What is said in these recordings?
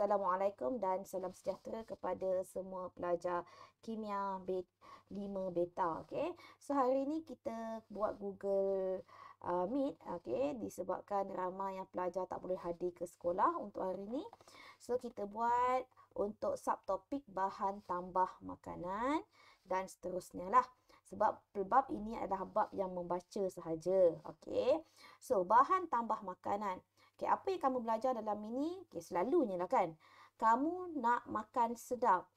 Assalamualaikum dan salam sejahtera kepada semua pelajar kimia B5 beta. Okey, So hari ni kita buat Google uh, Meet Okey, disebabkan ramai yang pelajar tak boleh hadir ke sekolah untuk hari ni. So kita buat untuk subtopik bahan tambah makanan dan seterusnya lah. Sebab pelbab ini adalah bab yang membaca sahaja. Okay. So, bahan tambah makanan. Okay, apa yang kamu belajar dalam ini? Okay, selalunya lah kan. Kamu nak makan sedap.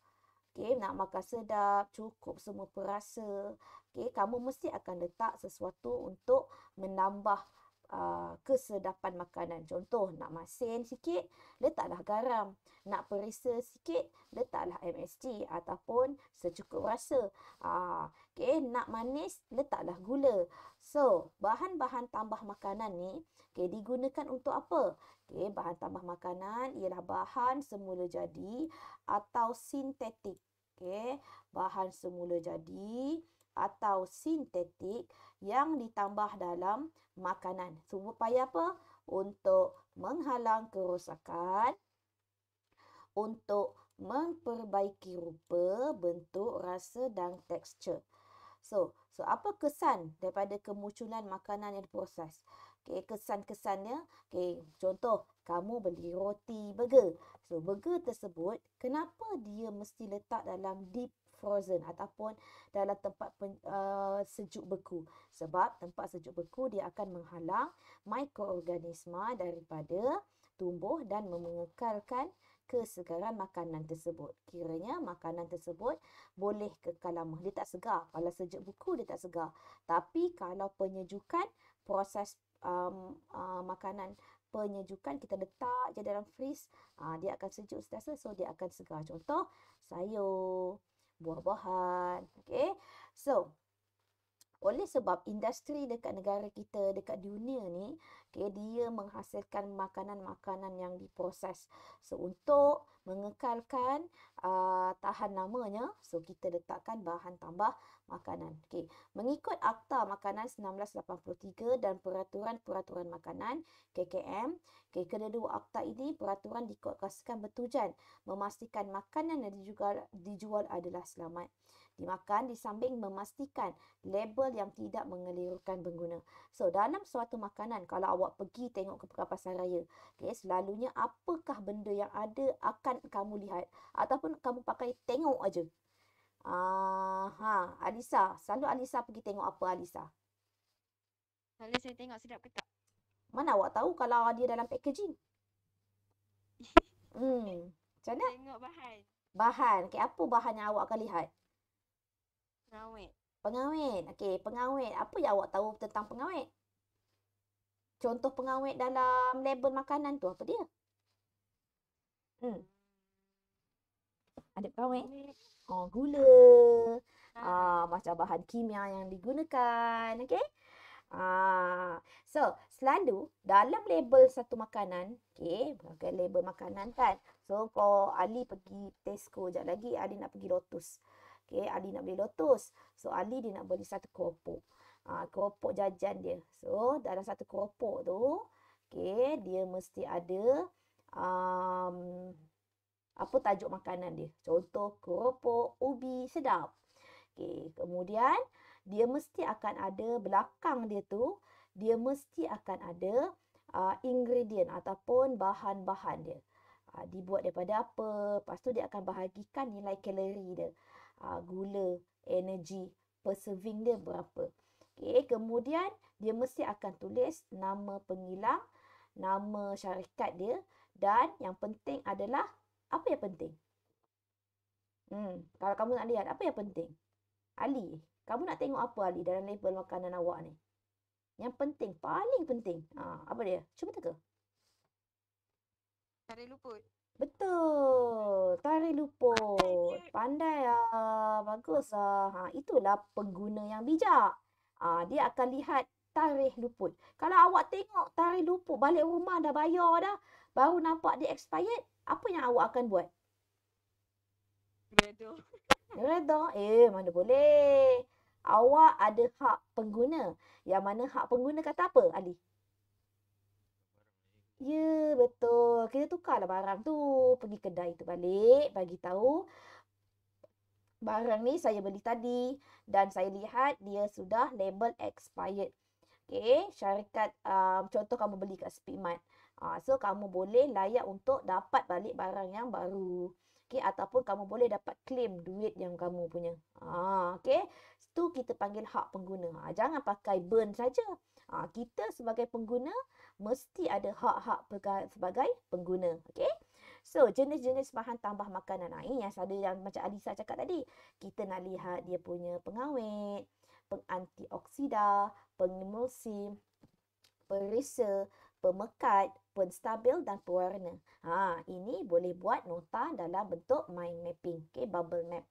Okay, nak makan sedap, cukup semua perasa. Okay, kamu mesti akan letak sesuatu untuk menambah Uh, kesedapan makanan. Contoh, nak masin sikit, letaklah garam. Nak perisa sikit, letaklah MSG ataupun secukup rasa. Aa, ah, okay, nak manis, letaklah gula. So, bahan-bahan tambah makanan ni okay, digunakan untuk apa? Okay, bahan tambah makanan ialah bahan semula jadi atau sintetik. Okay, bahan semula jadi atau sintetik yang ditambah dalam makanan. Supaya apa? Untuk menghalang kerosakan, untuk memperbaiki rupa, bentuk, rasa dan tekstur. So, so apa kesan daripada kemunculan makanan yang proses? Okay, kesan-kesannya. Okay, contoh, kamu beli roti burger. So, burger tersebut, kenapa dia mesti letak dalam deep frozen ataupun dalam tempat pen, uh, sejuk beku sebab tempat sejuk beku dia akan menghalang mikroorganisma daripada tumbuh dan memengekalkan kesegaran makanan tersebut. Kiranya makanan tersebut boleh kekal lama. Dia tak segar. Kalau sejuk beku dia tak segar. Tapi kalau penyejukan, proses um, uh, makanan penyejukan kita letak je dalam freeze, uh, dia akan sejuk setiasa. So, dia akan segar. Contoh, sayur buah-buahan. Okay. So, oleh sebab industri dekat negara kita, dekat dunia ni, okay, dia menghasilkan makanan-makanan yang diproses. So, untuk mengekalkan uh, tahan namanya, so kita letakkan bahan tambah makanan. Okay. Mengikut Akta Makanan 1983 dan Peraturan-Peraturan Makanan, KKM, okay, kedua-dua akta ini peraturan dikuatkasakan bertujuan memastikan makanan yang dijual, dijual adalah selamat dimakan di samping memastikan label yang tidak mengelirukan pengguna. So dalam suatu makanan kalau awak pergi tengok ke pasar raya, okay, selalunya apakah benda yang ada akan kamu lihat ataupun kamu pakai tengok aja. Ah, ha, Alisa, selalu Alisa pergi tengok apa Alisa? Selalu saya tengok sedap ke tak? Mana awak tahu kalau dia dalam packaging? hmm. Macam mana? Tengok bahan. Bahan. Okay, apa bahan yang awak akan lihat? Pengawet. Pengawet. Okey, pengawet. Apa yang awak tahu tentang pengawet? Contoh pengawet dalam label makanan tu apa dia? Hmm. Ada pengawet? Oh, gula. Ah. ah, macam bahan kimia yang digunakan. Okey. Ah, so, selalu dalam label satu makanan, okey, bagai label makanan kan. So, kalau Ali pergi Tesco jap lagi, Ali nak pergi Lotus. Okey, Ali nak beli lotus. So Ali dia nak beli satu keropok. Ah ha, keropok jajan dia. So dalam satu keropok tu, okey, dia mesti ada um, apa tajuk makanan dia. Contoh keropok ubi sedap. Okey, kemudian dia mesti akan ada belakang dia tu, dia mesti akan ada uh, ingredient ataupun bahan-bahan dia. Uh, dibuat daripada apa? Lepas tu dia akan bahagikan nilai kalori dia uh, gula, energy, perserving dia berapa. Okay. Kemudian dia mesti akan tulis nama pengilang, nama syarikat dia dan yang penting adalah apa yang penting? Hmm, kalau kamu nak lihat apa yang penting? Ali, kamu nak tengok apa Ali dalam label makanan awak ni? Yang penting, paling penting. Ha, apa dia? Cuba teka. Tak ada luput. Betul. Tarik lupa. Pandai ah. Bagus ah. Ha, itulah pengguna yang bijak. ha, dia akan lihat tarikh luput. Kalau awak tengok tarikh luput balik rumah dah bayar dah, baru nampak dia expired, apa yang awak akan buat? Redo. Redo? Eh, mana boleh. Awak ada hak pengguna. Yang mana hak pengguna kata apa, Ali? Ya betul. Kita tukarlah barang tu. Pergi kedai tu balik. Bagi tahu. Barang ni saya beli tadi. Dan saya lihat dia sudah label expired. Okay. Syarikat. Um, contoh kamu beli kat Speedmart. Uh, so kamu boleh layak untuk dapat balik barang yang baru. Okay. Ataupun kamu boleh dapat claim duit yang kamu punya. Uh, ah, okay. Itu kita panggil hak pengguna. Ah, jangan pakai burn saja. Ha, kita sebagai pengguna mesti ada hak-hak sebagai pengguna. Okay? So, jenis-jenis bahan tambah makanan air lah. eh, yang ada yang macam Alisa cakap tadi. Kita nak lihat dia punya pengawet, pengantioksida, pengemulsi, perisa, pemekat, pun stabil dan pewarna. Ha, ini boleh buat nota dalam bentuk mind mapping. Okay, bubble map.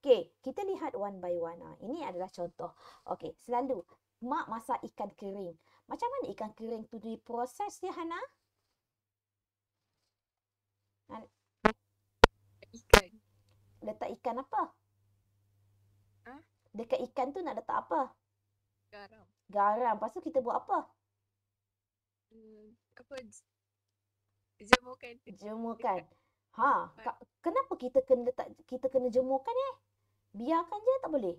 Okay, kita lihat one by one. Ha, ini adalah contoh. Okay, selalu mak masak ikan kering. Macam mana ikan kering tu diproses dia, Hana? Han- ikan. Letak ikan apa? Ha? Dekat ikan tu nak letak apa? Garam. Garam. Lepas tu kita buat apa? Hmm, apa? Jemurkan. Jemurkan. Ha, kenapa kita kena letak kita kena jemurkan eh? Biarkan je tak boleh?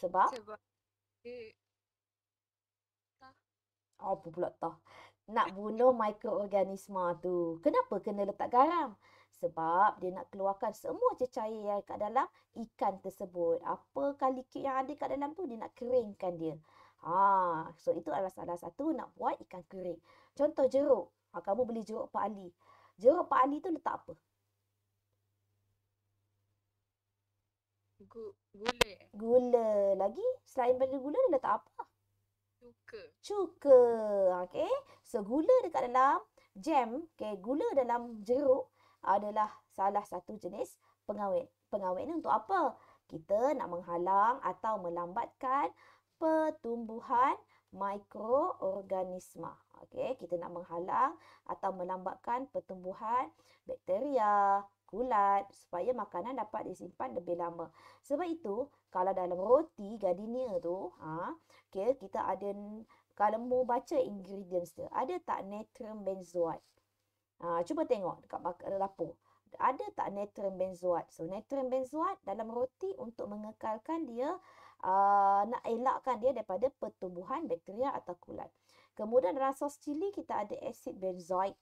Sebab? Sebab. Oh, apa pula tah? Nak bunuh mikroorganisma tu. Kenapa kena letak garam? Sebab dia nak keluarkan semua cecair yang kat dalam ikan tersebut. Apa kalikit yang ada kat dalam tu, dia nak keringkan dia. Ha, so itu adalah salah satu nak buat ikan kering. Contoh jeruk. Ha, kamu beli jeruk Pak Ali. Jeruk Pak Ali tu letak apa? Good. Gula. Gula lagi selain pada gula ada tak apa? Cuka. Cuka. Okey. So gula dekat dalam jam, okey, gula dalam jeruk adalah salah satu jenis pengawet. Pengawet ni untuk apa? Kita nak menghalang atau melambatkan pertumbuhan mikroorganisma. Okey, kita nak menghalang atau melambatkan pertumbuhan bakteria, kulat supaya makanan dapat disimpan lebih lama. Sebab itu, kalau dalam roti gardenia tu, ha, okay, kita ada, kalau mau baca ingredients dia, ada tak natrium benzoat? Ha, cuba tengok dekat lapor eh, Ada tak natrium benzoat? So, natrium benzoat dalam roti untuk mengekalkan dia, uh, nak elakkan dia daripada pertumbuhan bakteria atau kulat. Kemudian rasa sos cili kita ada asid benzoic.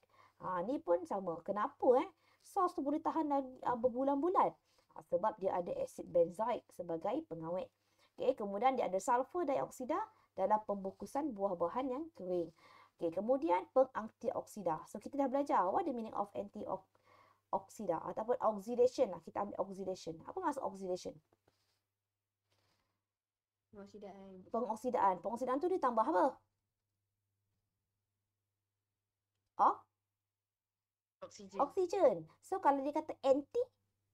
Ha, ni pun sama. Kenapa eh? sos tu boleh tahan uh, berbulan-bulan uh, sebab dia ada asid benzoik sebagai pengawet. Okay, kemudian dia ada sulfur dioksida dalam pembukusan buah-buahan yang kering. Okay, kemudian pengantioksida. So kita dah belajar what the meaning of antioksida ataupun oxidation lah. Kita ambil oxidation. Apa maksud oxidation? Pengoksidaan. Pengoksidaan. Pengoksidaan tu dia tambah apa? oksigen. Oksigen. So kalau dia kata anti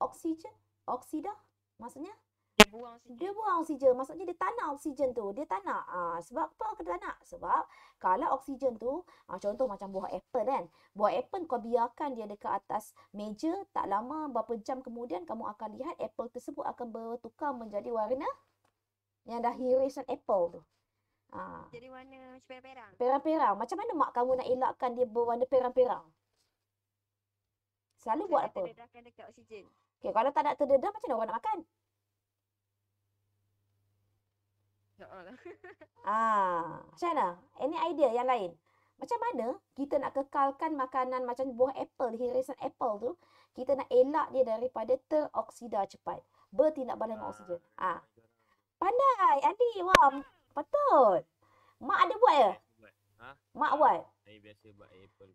oksigen, oksida maksudnya dia buang oksigen. Dia buang oksigen. Maksudnya dia tak nak oksigen tu. Dia tak nak. Ha, sebab apa kita tak nak? Sebab kalau oksigen tu, ha, contoh macam buah apple kan. Buah apple kau biarkan dia dekat atas meja. Tak lama, berapa jam kemudian kamu akan lihat apple tersebut akan bertukar menjadi warna yang dah hirisan apple tu. Ha. Jadi warna perang-perang. Perang-perang. Macam mana mak kamu nak elakkan dia berwarna perang-perang? Selalu buat apa? Terdedahkan dekat oksigen. Okay, kalau tak nak terdedah macam mana orang nak makan? Ya ah, macam mana? Any idea yang lain? Macam mana kita nak kekalkan makanan macam buah apple, hirisan apple tu, kita nak elak dia daripada teroksida cepat. Bertindak balik dengan oksigen. Ah. ah. Pandai, Andy. Wah, patut. Mak ada buat ya? Mak buat. Saya biasa buat apple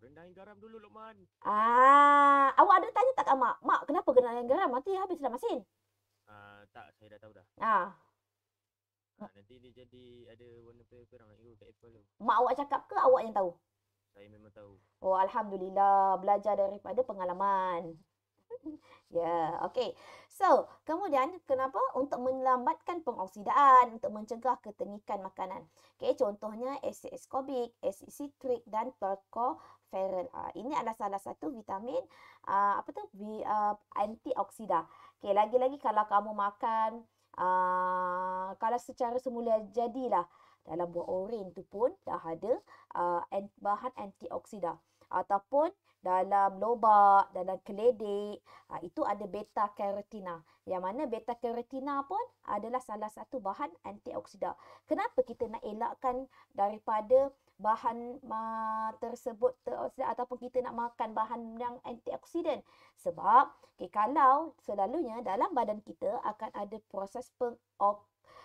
Rendahin garam dulu, Lokman. Ah, awak ada tanya tak kat mak? Mak, kenapa kena rendahin garam? Nanti habislah dah masin. Ah, tak, saya dah tahu dah. Ah. Ah, nanti dia jadi ada warna perang nak ikut kat Apple tu. Mak awak cakap ke awak yang tahu? Saya memang tahu. Oh, Alhamdulillah. Belajar daripada pengalaman. ya, yeah, okay. So, kemudian kenapa? Untuk melambatkan pengoksidaan, untuk mencegah ketenikan makanan. Okay, contohnya asid askobik, asid citric dan perko ferret. Uh, ah, ini adalah salah satu vitamin uh, apa tu vi, uh, ah, antioksida. Okey, lagi-lagi kalau kamu makan uh, kalau secara semula jadilah dalam buah oren tu pun dah ada uh, bahan antioksida ataupun dalam lobak dalam keledek uh, itu ada beta karotina yang mana beta karotina pun adalah salah satu bahan antioksida kenapa kita nak elakkan daripada bahan uh, tersebut ter- ataupun kita nak makan bahan yang antioksidan sebab okay, kalau selalunya dalam badan kita akan ada proses peng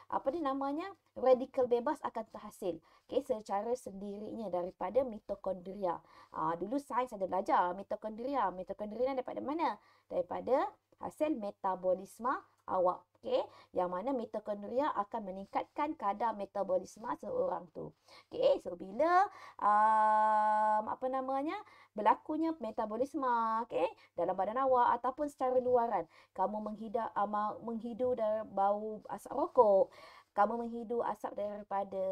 apa ni namanya radikal bebas akan terhasil okay, secara sendirinya daripada mitokondria uh, dulu sains ada belajar mitokondria mitokondria daripada mana daripada hasil metabolisme awak Okey, yang mana mitokondria akan meningkatkan kadar metabolisme seorang tu. Okey, so bila um, apa namanya berlakunya metabolisme, okey, dalam badan awak ataupun secara luaran, kamu menghidu ah, uh, menghidu dari bau asap rokok, kamu menghidu asap daripada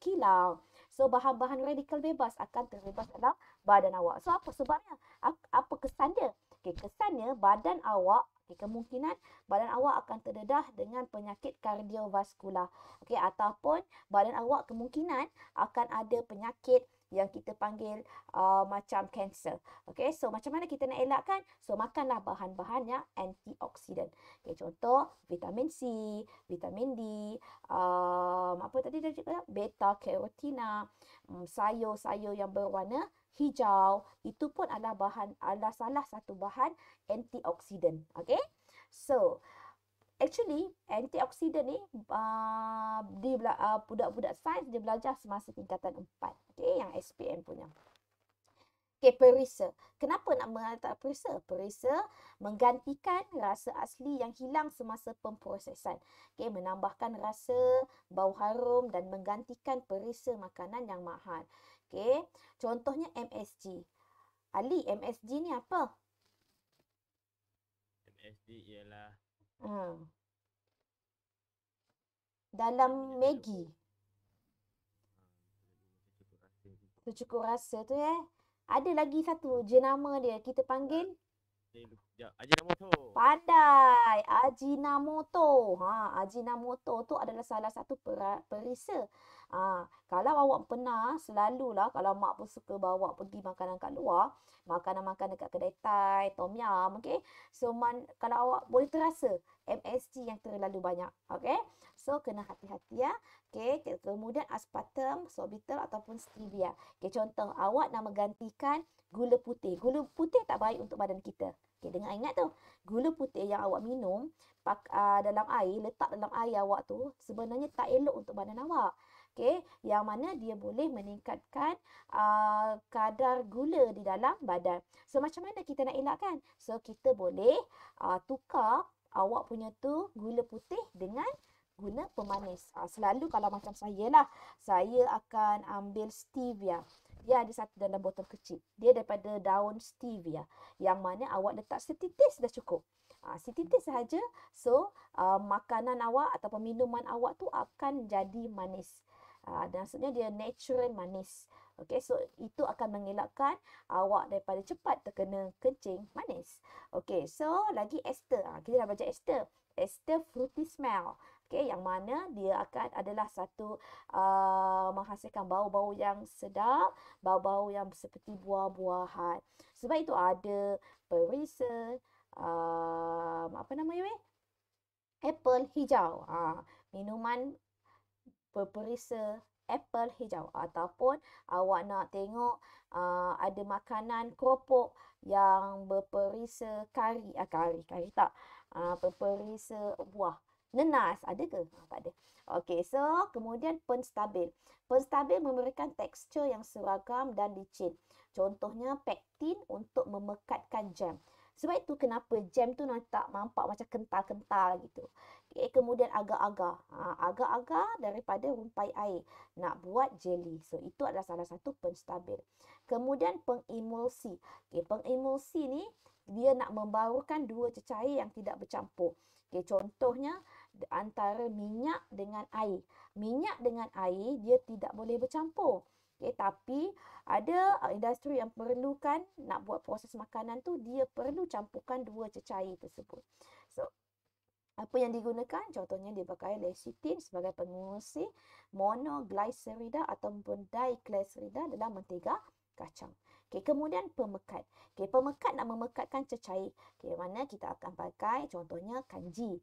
kilang. So bahan-bahan radikal bebas akan terbebas dalam badan awak. So apa sebabnya? Apa kesannya? Okay, kesannya badan awak Okay, kemungkinan badan awak akan terdedah dengan penyakit kardiovaskular. Okay, ataupun badan awak kemungkinan akan ada penyakit yang kita panggil uh, macam kanser. Okay, so macam mana kita nak elakkan? So, makanlah bahan-bahan yang antioksidan. Okay, contoh vitamin C, vitamin D, um, apa tadi dah cakap? Beta-carotina, um, mm, sayur-sayur yang berwarna hijau itu pun adalah bahan adalah salah satu bahan antioksidan okey so actually antioksidan ni uh, di uh, budak-budak uh, sains dia belajar semasa tingkatan 4 okey yang SPM punya Okay, perisa. Kenapa nak mengatakan perisa? Perisa menggantikan rasa asli yang hilang semasa pemprosesan. Okay, menambahkan rasa, bau harum dan menggantikan perisa makanan yang mahal. Okay, contohnya MSG. Ali, MSG ni apa? MSG ialah hmm. dalam Maggi. Tercukur rasa tu eh. Ada lagi satu jenama dia kita panggil Ajinomoto. Pandai. Ajinomoto. Ha, Ajinomoto tu adalah salah satu per perisa. Ha, kalau awak pernah selalulah kalau mak pun suka bawa pergi makanan kat luar, makanan-makanan dekat kedai Thai, Tom Yum, okay? So, man, kalau awak boleh terasa MSG yang terlalu banyak, okay? So, kena hati-hati ya. Okay, kemudian aspartam, sorbitol ataupun stevia. Okay, contoh awak nak menggantikan gula putih. Gula putih tak baik untuk badan kita. Okay, dengar ingat tu. Gula putih yang awak minum pak, ah, dalam air, letak dalam air awak tu sebenarnya tak elok untuk badan awak. Okey, yang mana dia boleh meningkatkan uh, kadar gula di dalam badan. So macam mana kita nak elakkan? So kita boleh uh, tukar awak punya tu gula putih dengan guna pemanis. Uh, selalu kalau macam saya lah, saya akan ambil stevia. Dia ada satu dalam botol kecil. Dia daripada daun stevia. Yang mana awak letak setitis dah cukup. Ha, setitis sahaja. So, uh, makanan awak atau minuman awak tu akan jadi manis. Uh, maksudnya dia natural manis. Okay, so itu akan mengelakkan awak daripada cepat terkena kencing manis. Okay, so lagi ester. Uh, kita dah baca ester. Ester fruity smell. Okay, yang mana dia akan adalah satu uh, menghasilkan bau-bau yang sedap, bau-bau yang seperti buah-buahan. Sebab itu ada perisa, uh, apa nama ni? Eh? Apple hijau. Uh, minuman peperisa apple hijau ataupun uh, awak nak tengok uh, ada makanan keropok yang berperisa kari ah, kari kari tak uh, ah, peperisa buah nenas ada ke ah, tak ada okey so kemudian penstabil penstabil memberikan tekstur yang seragam dan licin contohnya pektin untuk memekatkan jam sebab itu kenapa jam tu nak tak mampak macam kental-kental gitu okay, eh, kemudian agar-agar ha, agar-agar daripada rumpai air nak buat jelly so itu adalah salah satu penstabil kemudian pengemulsi okay, pengemulsi ni dia nak membaurkan dua cecair yang tidak bercampur okay, contohnya antara minyak dengan air minyak dengan air dia tidak boleh bercampur Okay, tapi ada uh, industri yang perlukan nak buat proses makanan tu dia perlu campurkan dua cecair tersebut apa yang digunakan contohnya dia pakai lecithin sebagai pengurusi monoglycerida ataupun diglycerida dalam mentega kacang. Okay kemudian pemekat. Okay pemekat nak memekatkan cecair. Okey, mana kita akan pakai contohnya kanji,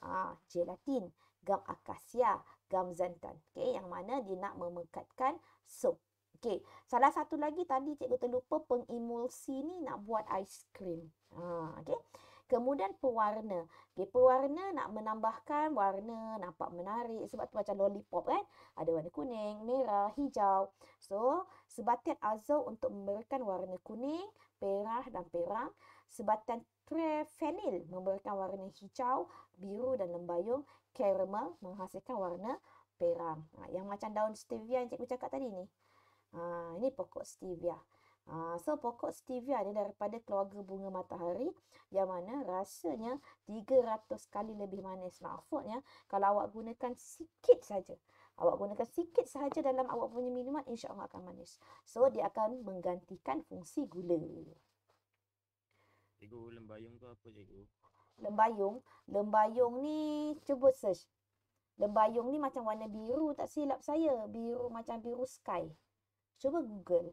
ah, gelatin, gam akasia, gam zantan. Okay yang mana dia nak memekatkan sup. Okay salah satu lagi tadi cikgu terlupa pengemulsi ni nak buat aiskrim. Ha, ah, okey. Kemudian pewarna. Okay, pewarna nak menambahkan warna nampak menarik. Sebab tu macam lollipop kan. Ada warna kuning, merah, hijau. So, sebatian azul untuk memberikan warna kuning, perah dan perang. Sebatian trefenil memberikan warna hijau, biru dan lembayung. Caramel menghasilkan warna perang. Ha, yang macam daun stevia yang cikgu cakap tadi ni. Ha, ini pokok stevia. Ha, so pokok stevia ni daripada keluarga bunga matahari yang mana rasanya 300 kali lebih manis. Maksudnya kalau awak gunakan sikit saja. Awak gunakan sikit saja dalam awak punya minuman insya-Allah akan manis. So dia akan menggantikan fungsi gula. Cikgu lembayung tu apa cikgu? Lembayung, lembayung ni cuba search. Lembayung ni macam warna biru tak silap saya, biru macam biru sky. Cuba Google.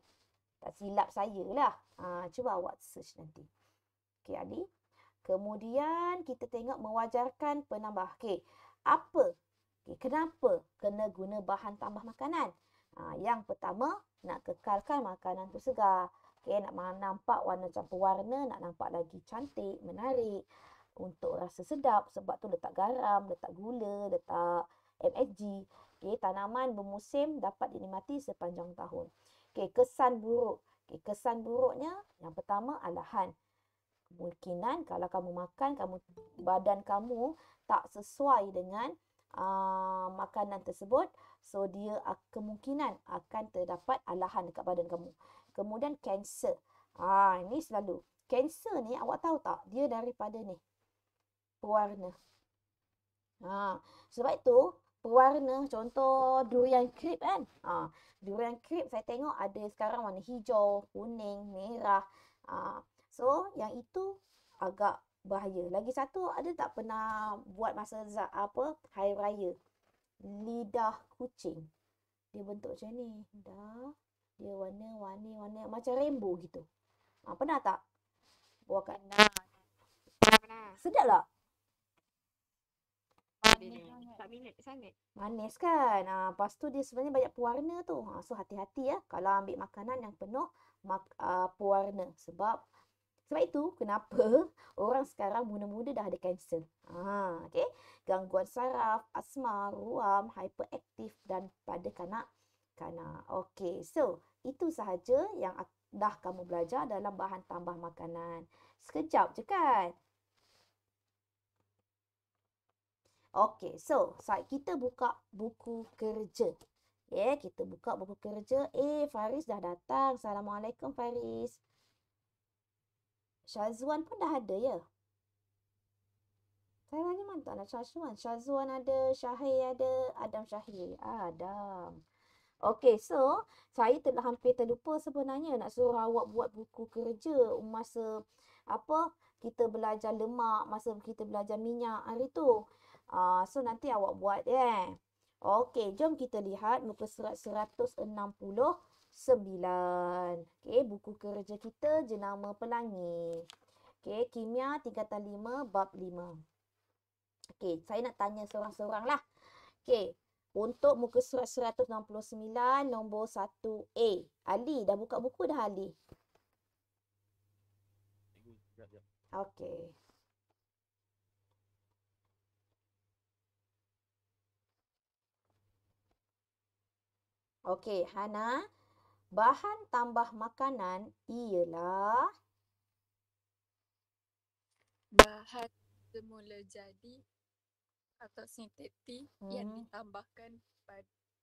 Tak silap saya lah. Ha, cuba awak search nanti. Okey, Ali. Kemudian kita tengok mewajarkan penambah. Okey, apa? Okey, kenapa kena guna bahan tambah makanan? Ha, yang pertama, nak kekalkan makanan tu segar. Okey, nak nampak warna campur warna, nak nampak lagi cantik, menarik. Untuk rasa sedap sebab tu letak garam, letak gula, letak MSG. Okey, tanaman bermusim dapat dinikmati sepanjang tahun okay, kesan buruk. Okay, kesan buruknya yang pertama alahan. Kemungkinan kalau kamu makan kamu badan kamu tak sesuai dengan uh, makanan tersebut, so dia kemungkinan akan terdapat alahan dekat badan kamu. Kemudian kanser. Ah ini selalu. Kanser ni awak tahu tak? Dia daripada ni. Pewarna. Ha, sebab itu pewarna contoh durian krip kan ha, durian krip saya tengok ada sekarang warna hijau kuning merah ha, so yang itu agak bahaya lagi satu ada tak pernah buat masa apa hari raya lidah kucing dia bentuk macam ni dah dia warna warni warna macam rainbow gitu ha, pernah tak buat kat sedap tak minat sangat. Manis kan. Ha, lepas tu dia sebenarnya banyak pewarna tu. Ha, so hati-hati ya. Kalau ambil makanan yang penuh mak, uh, pewarna. Sebab sebab itu kenapa orang sekarang muda-muda dah ada kanser. Ha, okay. Gangguan saraf, asma, ruam, hyperaktif dan pada kanak-kanak. Okay. So itu sahaja yang dah kamu belajar dalam bahan tambah makanan. Sekejap je kan. Okey, so saat kita buka buku kerja. Ya, kita buka buku kerja. Eh, Faris dah datang. Assalamualaikum, Faris. Syazwan pun dah ada, ya? Saya tanya mana tak nak Syazwan. Syazwan ada, Syahir ada, Adam Syahir. Ah, Adam. Okey, so saya telah hampir terlupa sebenarnya nak suruh awak buat buku kerja masa apa kita belajar lemak, masa kita belajar minyak hari tu. Uh, so nanti awak buat ya. Yeah. Okey, jom kita lihat muka surat 169. Okey, buku kerja kita jenama pelangi. Okey, kimia tingkatan 5 bab 5. Okey, saya nak tanya seorang-seorang lah. Okey, untuk muka surat 169 nombor 1A. Ali, dah buka buku dah Ali? Okey. Okey, Hana. Bahan tambah makanan ialah bahan semula jadi atau sintetik hmm. yang ditambahkan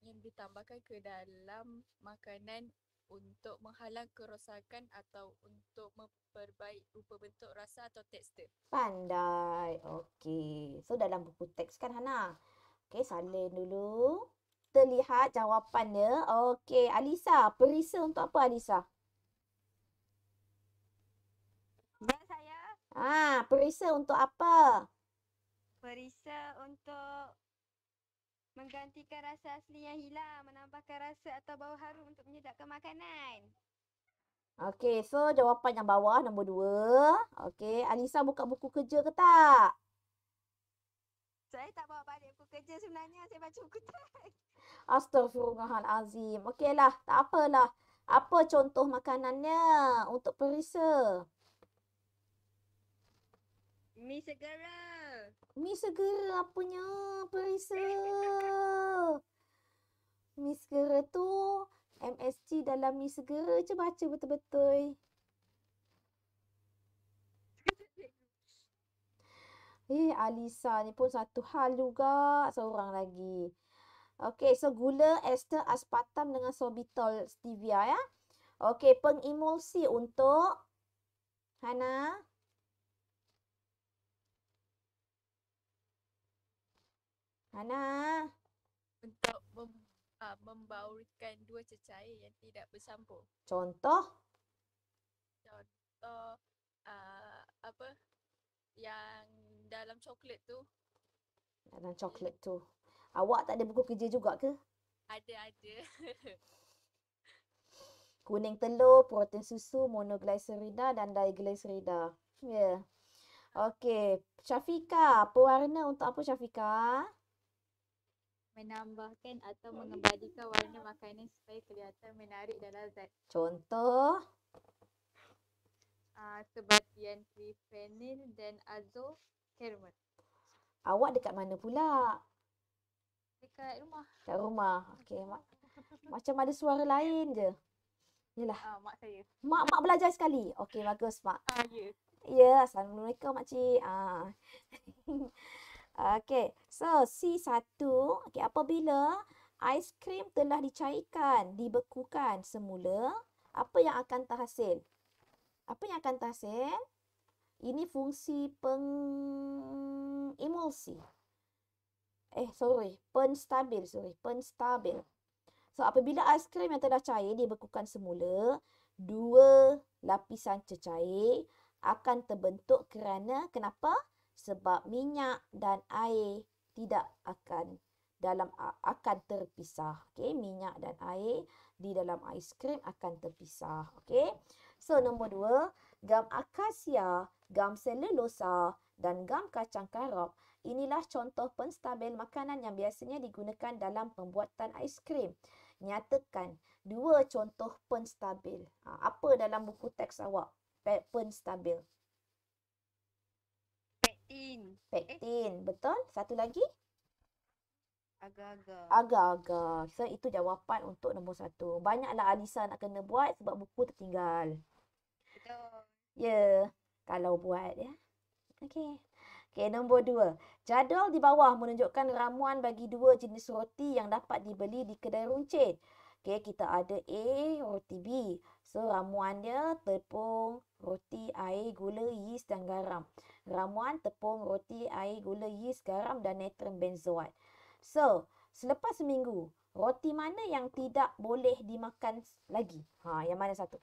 yang ditambahkan ke dalam makanan untuk menghalang kerosakan atau untuk memperbaik rupa bentuk rasa atau tekstur. Pandai. Okey. So dalam buku teks kan Hana. Okey, salin dulu kita lihat jawapannya. Okey, Alisa, perisa untuk apa Alisa? Buat saya. Ah, ha, perisa untuk apa? Perisa untuk menggantikan rasa asli yang hilang, menambahkan rasa atau bau harum untuk menyedapkan makanan. Okey, so jawapan yang bawah nombor dua. Okey, Alisa buka buku kerja ke tak? Saya tak bawa balik buku kerja sebenarnya. Saya baca buku teks. Astagfirullahal azim. Okeylah, tak apalah. Apa contoh makanannya untuk perisa? Mi segera. Mi segera apanya perisa? Mi segera tu MSG dalam mi segera je baca betul-betul. Eh, Alisa ni pun satu hal juga. Seorang lagi. Okey, so gula, ester, aspartam dengan sorbitol stevia ya. Okey, pengemulsi untuk Hana. Hana. Untuk mem, uh, membaurkan dua cecair yang tidak bersambung. Contoh? Contoh uh, apa? Yang dalam coklat tu. Dalam coklat tu. Awak tak ada buku kerja juga ke? Ada, ada. Kuning telur, protein susu, monoglycerida dan diglycerida. Ya. Yeah. Okey, Syafika, pewarna untuk apa Shafika? Menambahkan atau mengembalikan warna makanan supaya kelihatan menarik dan lazat. Contoh? Uh, ah, sebatian trifenil dan azokermen. Awak dekat mana pula? Dekat rumah. Dekat rumah. Okey, mak. Macam ada suara lain je. Yalah. Uh, mak saya. Mak mak belajar sekali. Okey, bagus mak. Ah, ya. Yeah. Ya, yeah, assalamualaikum mak cik. Ah. Okey. So, C1, okey apabila aiskrim telah dicairkan, dibekukan semula, apa yang akan terhasil? Apa yang akan terhasil? Ini fungsi pengemulsi. Eh, sorry. Penstabil, sorry. Penstabil. So, apabila aiskrim yang telah cair dibekukan semula, dua lapisan cecair akan terbentuk kerana kenapa? Sebab minyak dan air tidak akan dalam akan terpisah. Okey, minyak dan air di dalam aiskrim akan terpisah. Okey. So, nombor dua, gam akasia, gam selulosa dan gam kacang karob. Inilah contoh penstabil makanan yang biasanya digunakan dalam pembuatan aiskrim. Nyatakan dua contoh penstabil. Ha, apa dalam buku teks awak penstabil? Pektin. Pektin, eh. betul? Satu lagi? Agak-agak. Agak-agak. So, itu jawapan untuk nombor satu. Banyaklah Alisa nak kena buat sebab buku tertinggal. Betul. Ya, yeah, kalau buat ya. Yeah. Okey, Okey, nombor dua. Jadual di bawah menunjukkan ramuan bagi dua jenis roti yang dapat dibeli di kedai runcit. Okey, kita ada A, roti B. So, ramuan dia tepung, roti, air, gula, yeast dan garam. Ramuan tepung, roti, air, gula, yeast, garam dan natrium benzoat. So, selepas seminggu, roti mana yang tidak boleh dimakan lagi? Ha, yang mana satu?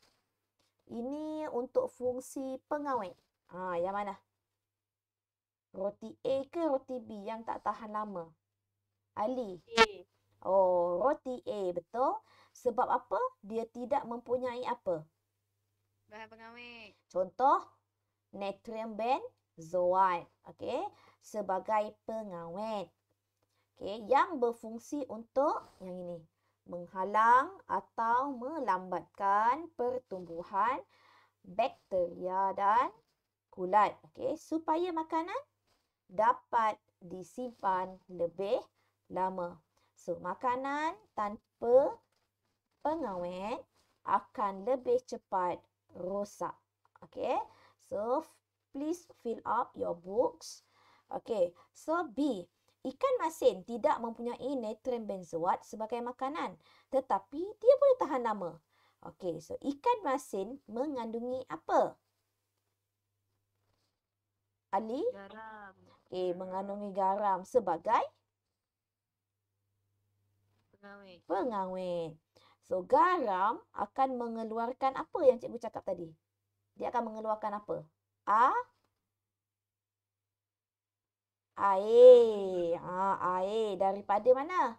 Ini untuk fungsi pengawet. Ha, yang mana? Roti A ke roti B yang tak tahan lama? Ali. A. Oh, roti A betul. Sebab apa? Dia tidak mempunyai apa? Bahan pengawet. Contoh, natrium benzoate. Okey, sebagai pengawet. Okey, yang berfungsi untuk yang ini, menghalang atau melambatkan pertumbuhan bakteria dan kulat. Okey, supaya makanan dapat disimpan lebih lama. So, makanan tanpa pengawet akan lebih cepat rosak. Okay. So, please fill up your books. Okay. So, B. Ikan masin tidak mempunyai netrem benzoat sebagai makanan. Tetapi, dia boleh tahan lama. Okay. So, ikan masin mengandungi apa? Ali? Garam. Okey, mengandungi garam sebagai pengawet. Pengawet. So garam akan mengeluarkan apa yang cikgu cakap tadi? Dia akan mengeluarkan apa? A air. Ha, air daripada mana?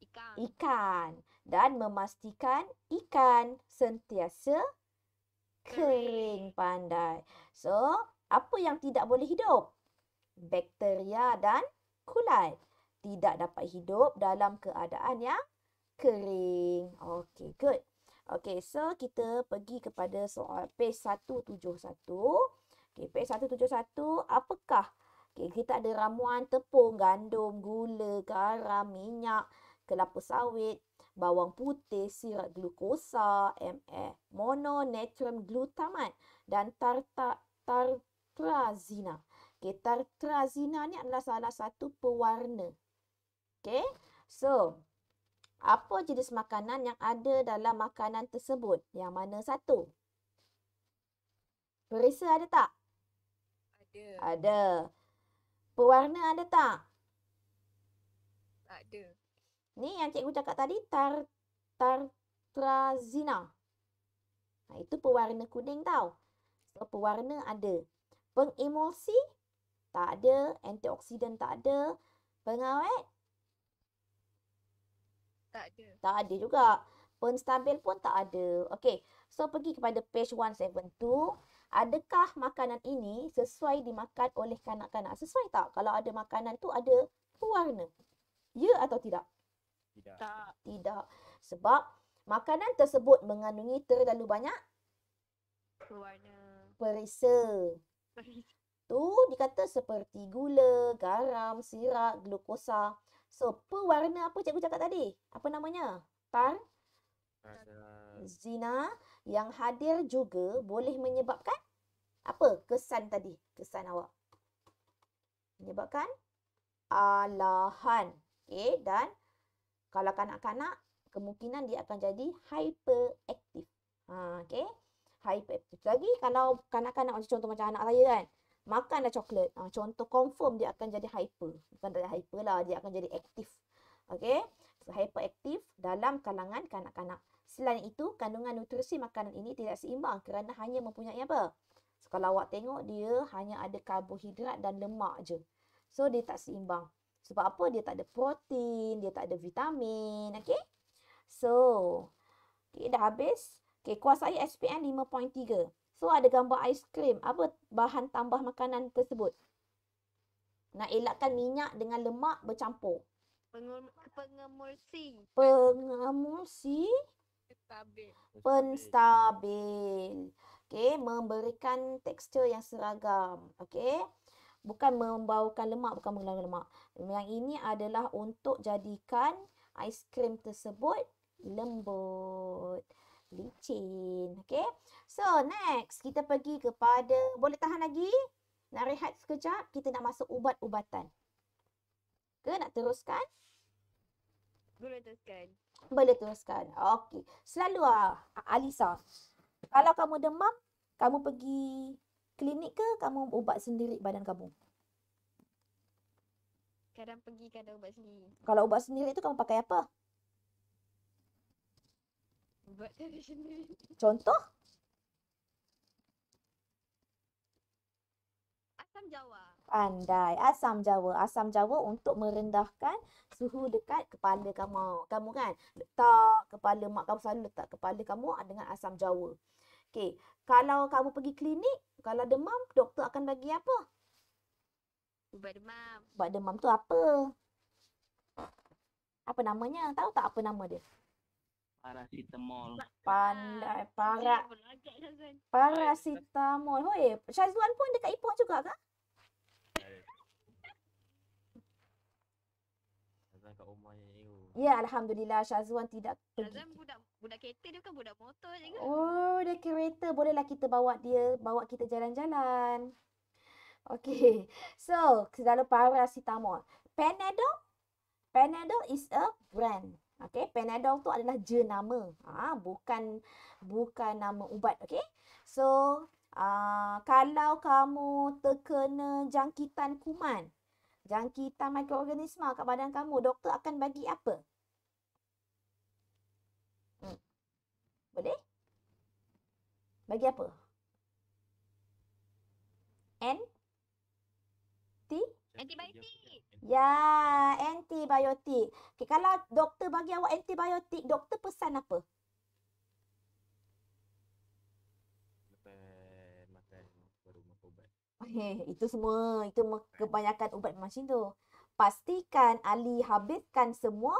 Ikan. Ikan dan memastikan ikan sentiasa kering pandai. So, apa yang tidak boleh hidup? bakteria dan kulai tidak dapat hidup dalam keadaan yang kering. Okay, good. Okay, so kita pergi kepada soal page 171. Okay, page 171, apakah? Okay, kita ada ramuan tepung, gandum, gula, garam, minyak, kelapa sawit, bawang putih, sirap glukosa, MF, mononatrium glutamat dan tartar tartrazina. Tar- Okay, tartrazina ni adalah salah satu pewarna. Okay, so apa jenis makanan yang ada dalam makanan tersebut? Yang mana satu? Perisa ada tak? Ada. Ada. Pewarna ada tak? Tak ada. Ni yang cikgu cakap tadi, tartrazina. Nah, itu pewarna kuning tau. pewarna ada. Pengemulsi? tak ada, antioksidan tak ada, pengawet tak ada. Tak ada juga. Penstabil pun tak ada. Okey. So pergi kepada page 172. Adakah makanan ini sesuai dimakan oleh kanak-kanak? Sesuai tak? Kalau ada makanan tu ada warna, Ya atau tidak? Tidak. Tak. Tidak. Sebab makanan tersebut mengandungi terlalu banyak pewarna. Perisa. Perisa tu dikata seperti gula, garam, sirap, glukosa. So, pewarna apa cikgu cakap tadi? Apa namanya? Tar? Zina yang hadir juga boleh menyebabkan apa kesan tadi? Kesan awak. Menyebabkan alahan. Okay, dan kalau kanak-kanak, kemungkinan dia akan jadi hyperactive. Ha, okay. Hyperactive. Lagi kalau kanak-kanak contoh macam anak saya kan makan coklat. Ha, contoh confirm dia akan jadi hyper. Bukan tak hyper lah. Dia akan jadi aktif. Okay. So, hyperaktif dalam kalangan kanak-kanak. Selain itu, kandungan nutrisi makanan ini tidak seimbang kerana hanya mempunyai apa? So, kalau awak tengok, dia hanya ada karbohidrat dan lemak je. So, dia tak seimbang. Sebab apa? Dia tak ada protein, dia tak ada vitamin. Okay? So, okay, dah habis. Okay, kuasai SPN So ada gambar aiskrim. Apa bahan tambah makanan tersebut? Nak elakkan minyak dengan lemak bercampur. Pengemulsi. Pengemulsi. Penstabil. Penstabil. Okay, memberikan tekstur yang seragam. Okay. Bukan membaukan lemak, bukan mengeluarkan lemak. Yang ini adalah untuk jadikan aiskrim tersebut lembut licin. Okay. So next kita pergi kepada, boleh tahan lagi? Nak rehat sekejap, kita nak masuk ubat-ubatan. Ke nak teruskan? Boleh teruskan. Boleh teruskan. Okay. Selalu ah, Alisa. Kalau kamu demam, kamu pergi klinik ke kamu ubat sendiri badan kamu? Kadang pergi, kadang ubat sendiri. Kalau ubat sendiri tu kamu pakai apa? buat Contoh? Asam Jawa. Pandai. Asam Jawa. Asam Jawa untuk merendahkan suhu dekat kepala kamu. Kamu kan? Letak kepala mak kamu selalu letak kepala kamu dengan asam Jawa. Okey. Kalau kamu pergi klinik, kalau demam, doktor akan bagi apa? Ubat demam. Ubat demam tu apa? Apa namanya? Tahu tak apa nama dia? Parasitamol. Pandai. Para. Parasitamol. Hoi, Syazwan pun dekat Ipoh juga kah? Syazwan oh. Ya, Alhamdulillah Syazwan tidak Syazwan pergi. Syazwan budak, budak kereta dia kan budak motor je kan? Oh, dia kereta. Bolehlah kita bawa dia, bawa kita jalan-jalan. Okay. So, kita dalam parasitamol. Panadol? Panadol is a brand. Okey, Panadol tu adalah jenama. ha, bukan bukan nama ubat, okey? So, uh, kalau kamu terkena jangkitan kuman, jangkitan mikroorganisma kat badan kamu, doktor akan bagi apa? Hmm. Boleh? Bagi apa? N T antibiotik. Ya, antibiotik. Okay, kalau doktor bagi awak antibiotik, doktor pesan apa? Hey, itu semua, itu kebanyakan ubat macam tu. Pastikan Ali habiskan semua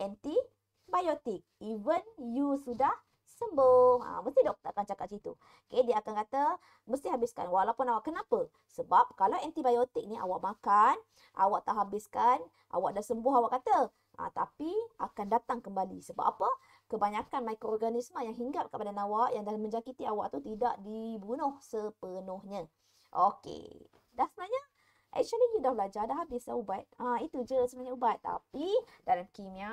antibiotik. Even you sudah sembuh. Ha, mesti doktor akan cakap macam tu. Okay, dia akan kata, mesti habiskan. Walaupun awak kenapa? Sebab kalau antibiotik ni awak makan, awak tak habiskan, awak dah sembuh awak kata. Ha, tapi akan datang kembali. Sebab apa? Kebanyakan mikroorganisma yang hinggap kepada awak yang dah menjakiti awak tu tidak dibunuh sepenuhnya. Okey. Dah sebenarnya Actually, you dah belajar, dah habis ubat. ha, itu je sebenarnya ubat. Tapi, dalam kimia,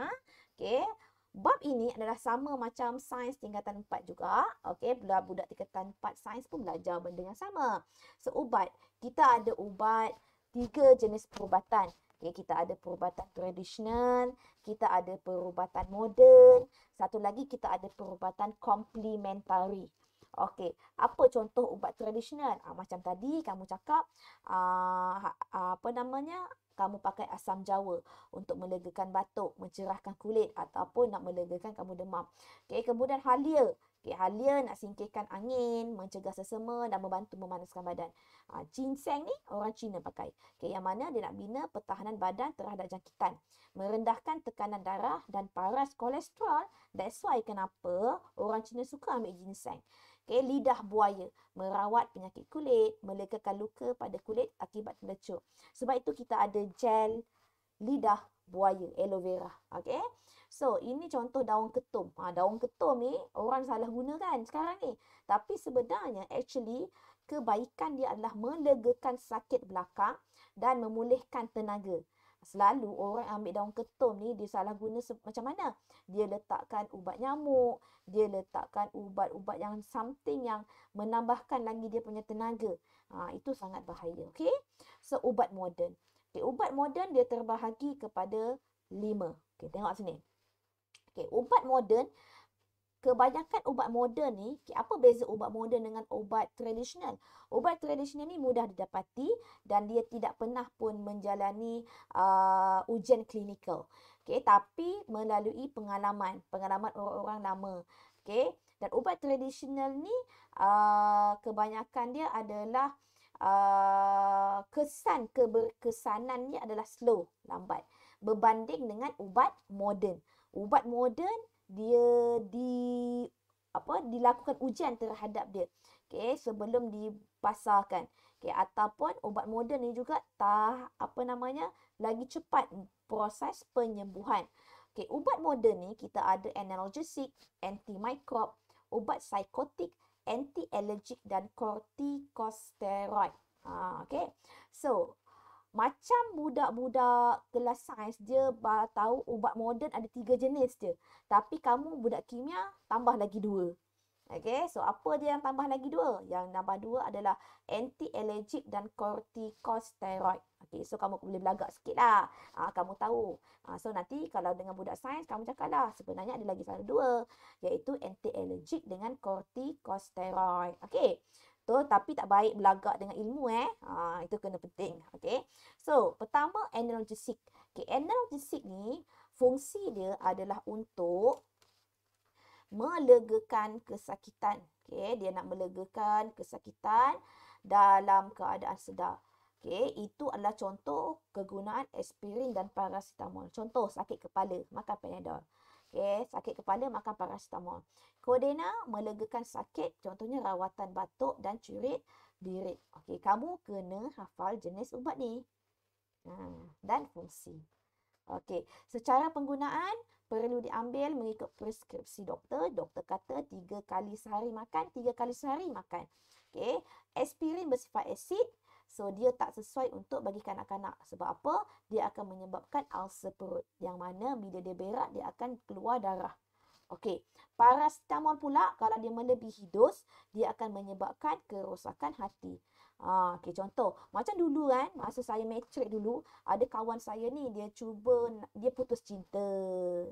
okay, Bab ini adalah sama macam sains tingkatan 4 juga. Okey, budak-budak tingkatan 4 sains pun belajar benda yang sama. So, ubat. Kita ada ubat tiga jenis perubatan. Okay, kita ada perubatan tradisional, kita ada perubatan moden, satu lagi kita ada perubatan komplementari. Okey, apa contoh ubat tradisional? Ah, macam tadi kamu cakap, ah, ha, apa namanya, kamu pakai asam jawa untuk melegakan batuk, mencerahkan kulit ataupun nak melegakan kamu demam. Okey, kemudian halia. Okey, halia nak singkirkan angin, mencegah sesama dan membantu memanaskan badan. Ha, ginseng ni orang Cina pakai. Okey, yang mana dia nak bina pertahanan badan terhadap jangkitan, merendahkan tekanan darah dan paras kolesterol. That's why kenapa orang Cina suka ambil ginseng okay, lidah buaya merawat penyakit kulit, melegakan luka pada kulit akibat lecur. Sebab itu kita ada gel lidah buaya aloe vera. Okay? So, ini contoh daun ketum. Ha, daun ketum ni orang salah guna kan sekarang ni. Tapi sebenarnya actually kebaikan dia adalah melegakan sakit belakang dan memulihkan tenaga selalu orang ambil daun ketum ni dia salah guna macam mana dia letakkan ubat nyamuk dia letakkan ubat-ubat yang something yang menambahkan lagi dia punya tenaga ha, itu sangat bahaya okey so ubat moden okay, ubat moden dia terbahagi kepada lima okey tengok sini okey ubat moden kebanyakan ubat moden ni, apa beza ubat moden dengan ubat tradisional? Ubat tradisional ni mudah didapati dan dia tidak pernah pun menjalani uh, ujian klinikal. Okay, tapi melalui pengalaman, pengalaman orang-orang nama, Okay, dan ubat tradisional ni uh, kebanyakan dia adalah uh, kesan keberkesanannya adalah slow, lambat. Berbanding dengan ubat moden. Ubat moden dia di apa dilakukan ujian terhadap dia okey sebelum dipasarkan okey ataupun ubat moden ni juga tah apa namanya lagi cepat proses penyembuhan okey ubat moden ni kita ada analgesic antimikrob ubat psikotik anti allergic dan kortikosteroid ah okey so macam budak-budak kelas sains dia tahu ubat moden ada tiga jenis je. Tapi kamu budak kimia tambah lagi dua. Okay, so apa dia yang tambah lagi dua? Yang tambah dua adalah anti-allergic dan corticosteroid. Okay, so kamu boleh belagak sikit lah. Ha, kamu tahu. Ha, so nanti kalau dengan budak sains, kamu cakap lah. Sebenarnya ada lagi satu dua. Iaitu anti-allergic dengan corticosteroid. Okay, Betul? Tapi tak baik berlagak dengan ilmu eh. Ha, itu kena penting. Okay. So, pertama analgesik. Okay, analgesik ni fungsi dia adalah untuk melegakan kesakitan. Okay, dia nak melegakan kesakitan dalam keadaan sedar. Okay, itu adalah contoh kegunaan aspirin dan paracetamol. Contoh sakit kepala, makan panadol. Okay, sakit kepala makan paracetamol. Kodena melegakan sakit, contohnya rawatan batuk dan curit birit. Okey, kamu kena hafal jenis ubat ni. Ha, dan fungsi. Okey, secara penggunaan perlu diambil mengikut preskripsi doktor. Doktor kata tiga kali sehari makan, tiga kali sehari makan. Okey, aspirin bersifat asid. So, dia tak sesuai untuk bagi kanak-kanak. Sebab apa? Dia akan menyebabkan ulcer perut. Yang mana bila dia berak, dia akan keluar darah. Okey, parasetamol pula kalau dia melebihi dos, dia akan menyebabkan kerosakan hati. Ha, okay, contoh, macam dulu kan, masa saya matrik dulu, ada kawan saya ni, dia cuba, dia putus cinta.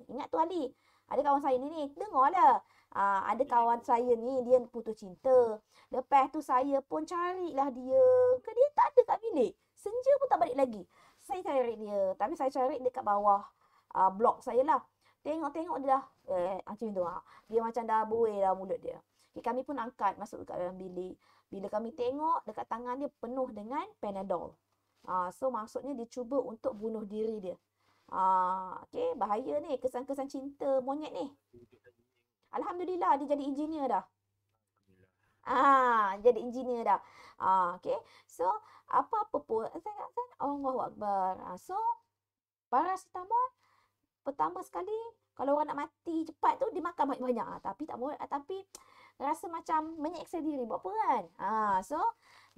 Ingat tu Ali? Ada kawan saya ni ni, dengar lah. Ha, ada ya. kawan saya ni, dia putus cinta. Lepas tu saya pun carilah dia. Ke dia tak ada kat bilik. Senja pun tak balik lagi. Saya cari dia. Tapi saya cari dia kat bawah uh, ah, blok saya lah. Tengok-tengok dia dah eh, ah, macam tu. Ha. Dia macam dah buih dah mulut dia. Okay, eh, kami pun angkat masuk dekat dalam bilik. Bila kami tengok dekat tangan dia penuh dengan Panadol. Ha, so maksudnya dia cuba untuk bunuh diri dia. Ha, okay, bahaya ni kesan-kesan cinta monyet ni. Alhamdulillah dia jadi engineer dah. Ah, jadi engineer dah. Ah, okay. So, apa-apa pun. Saya kata, Allah Akbar. so, parasitamol pertama sekali kalau orang nak mati cepat tu dia makan banyak-banyak ha, tapi tak boleh ah, tapi rasa macam menyeksa diri buat apa kan ha, so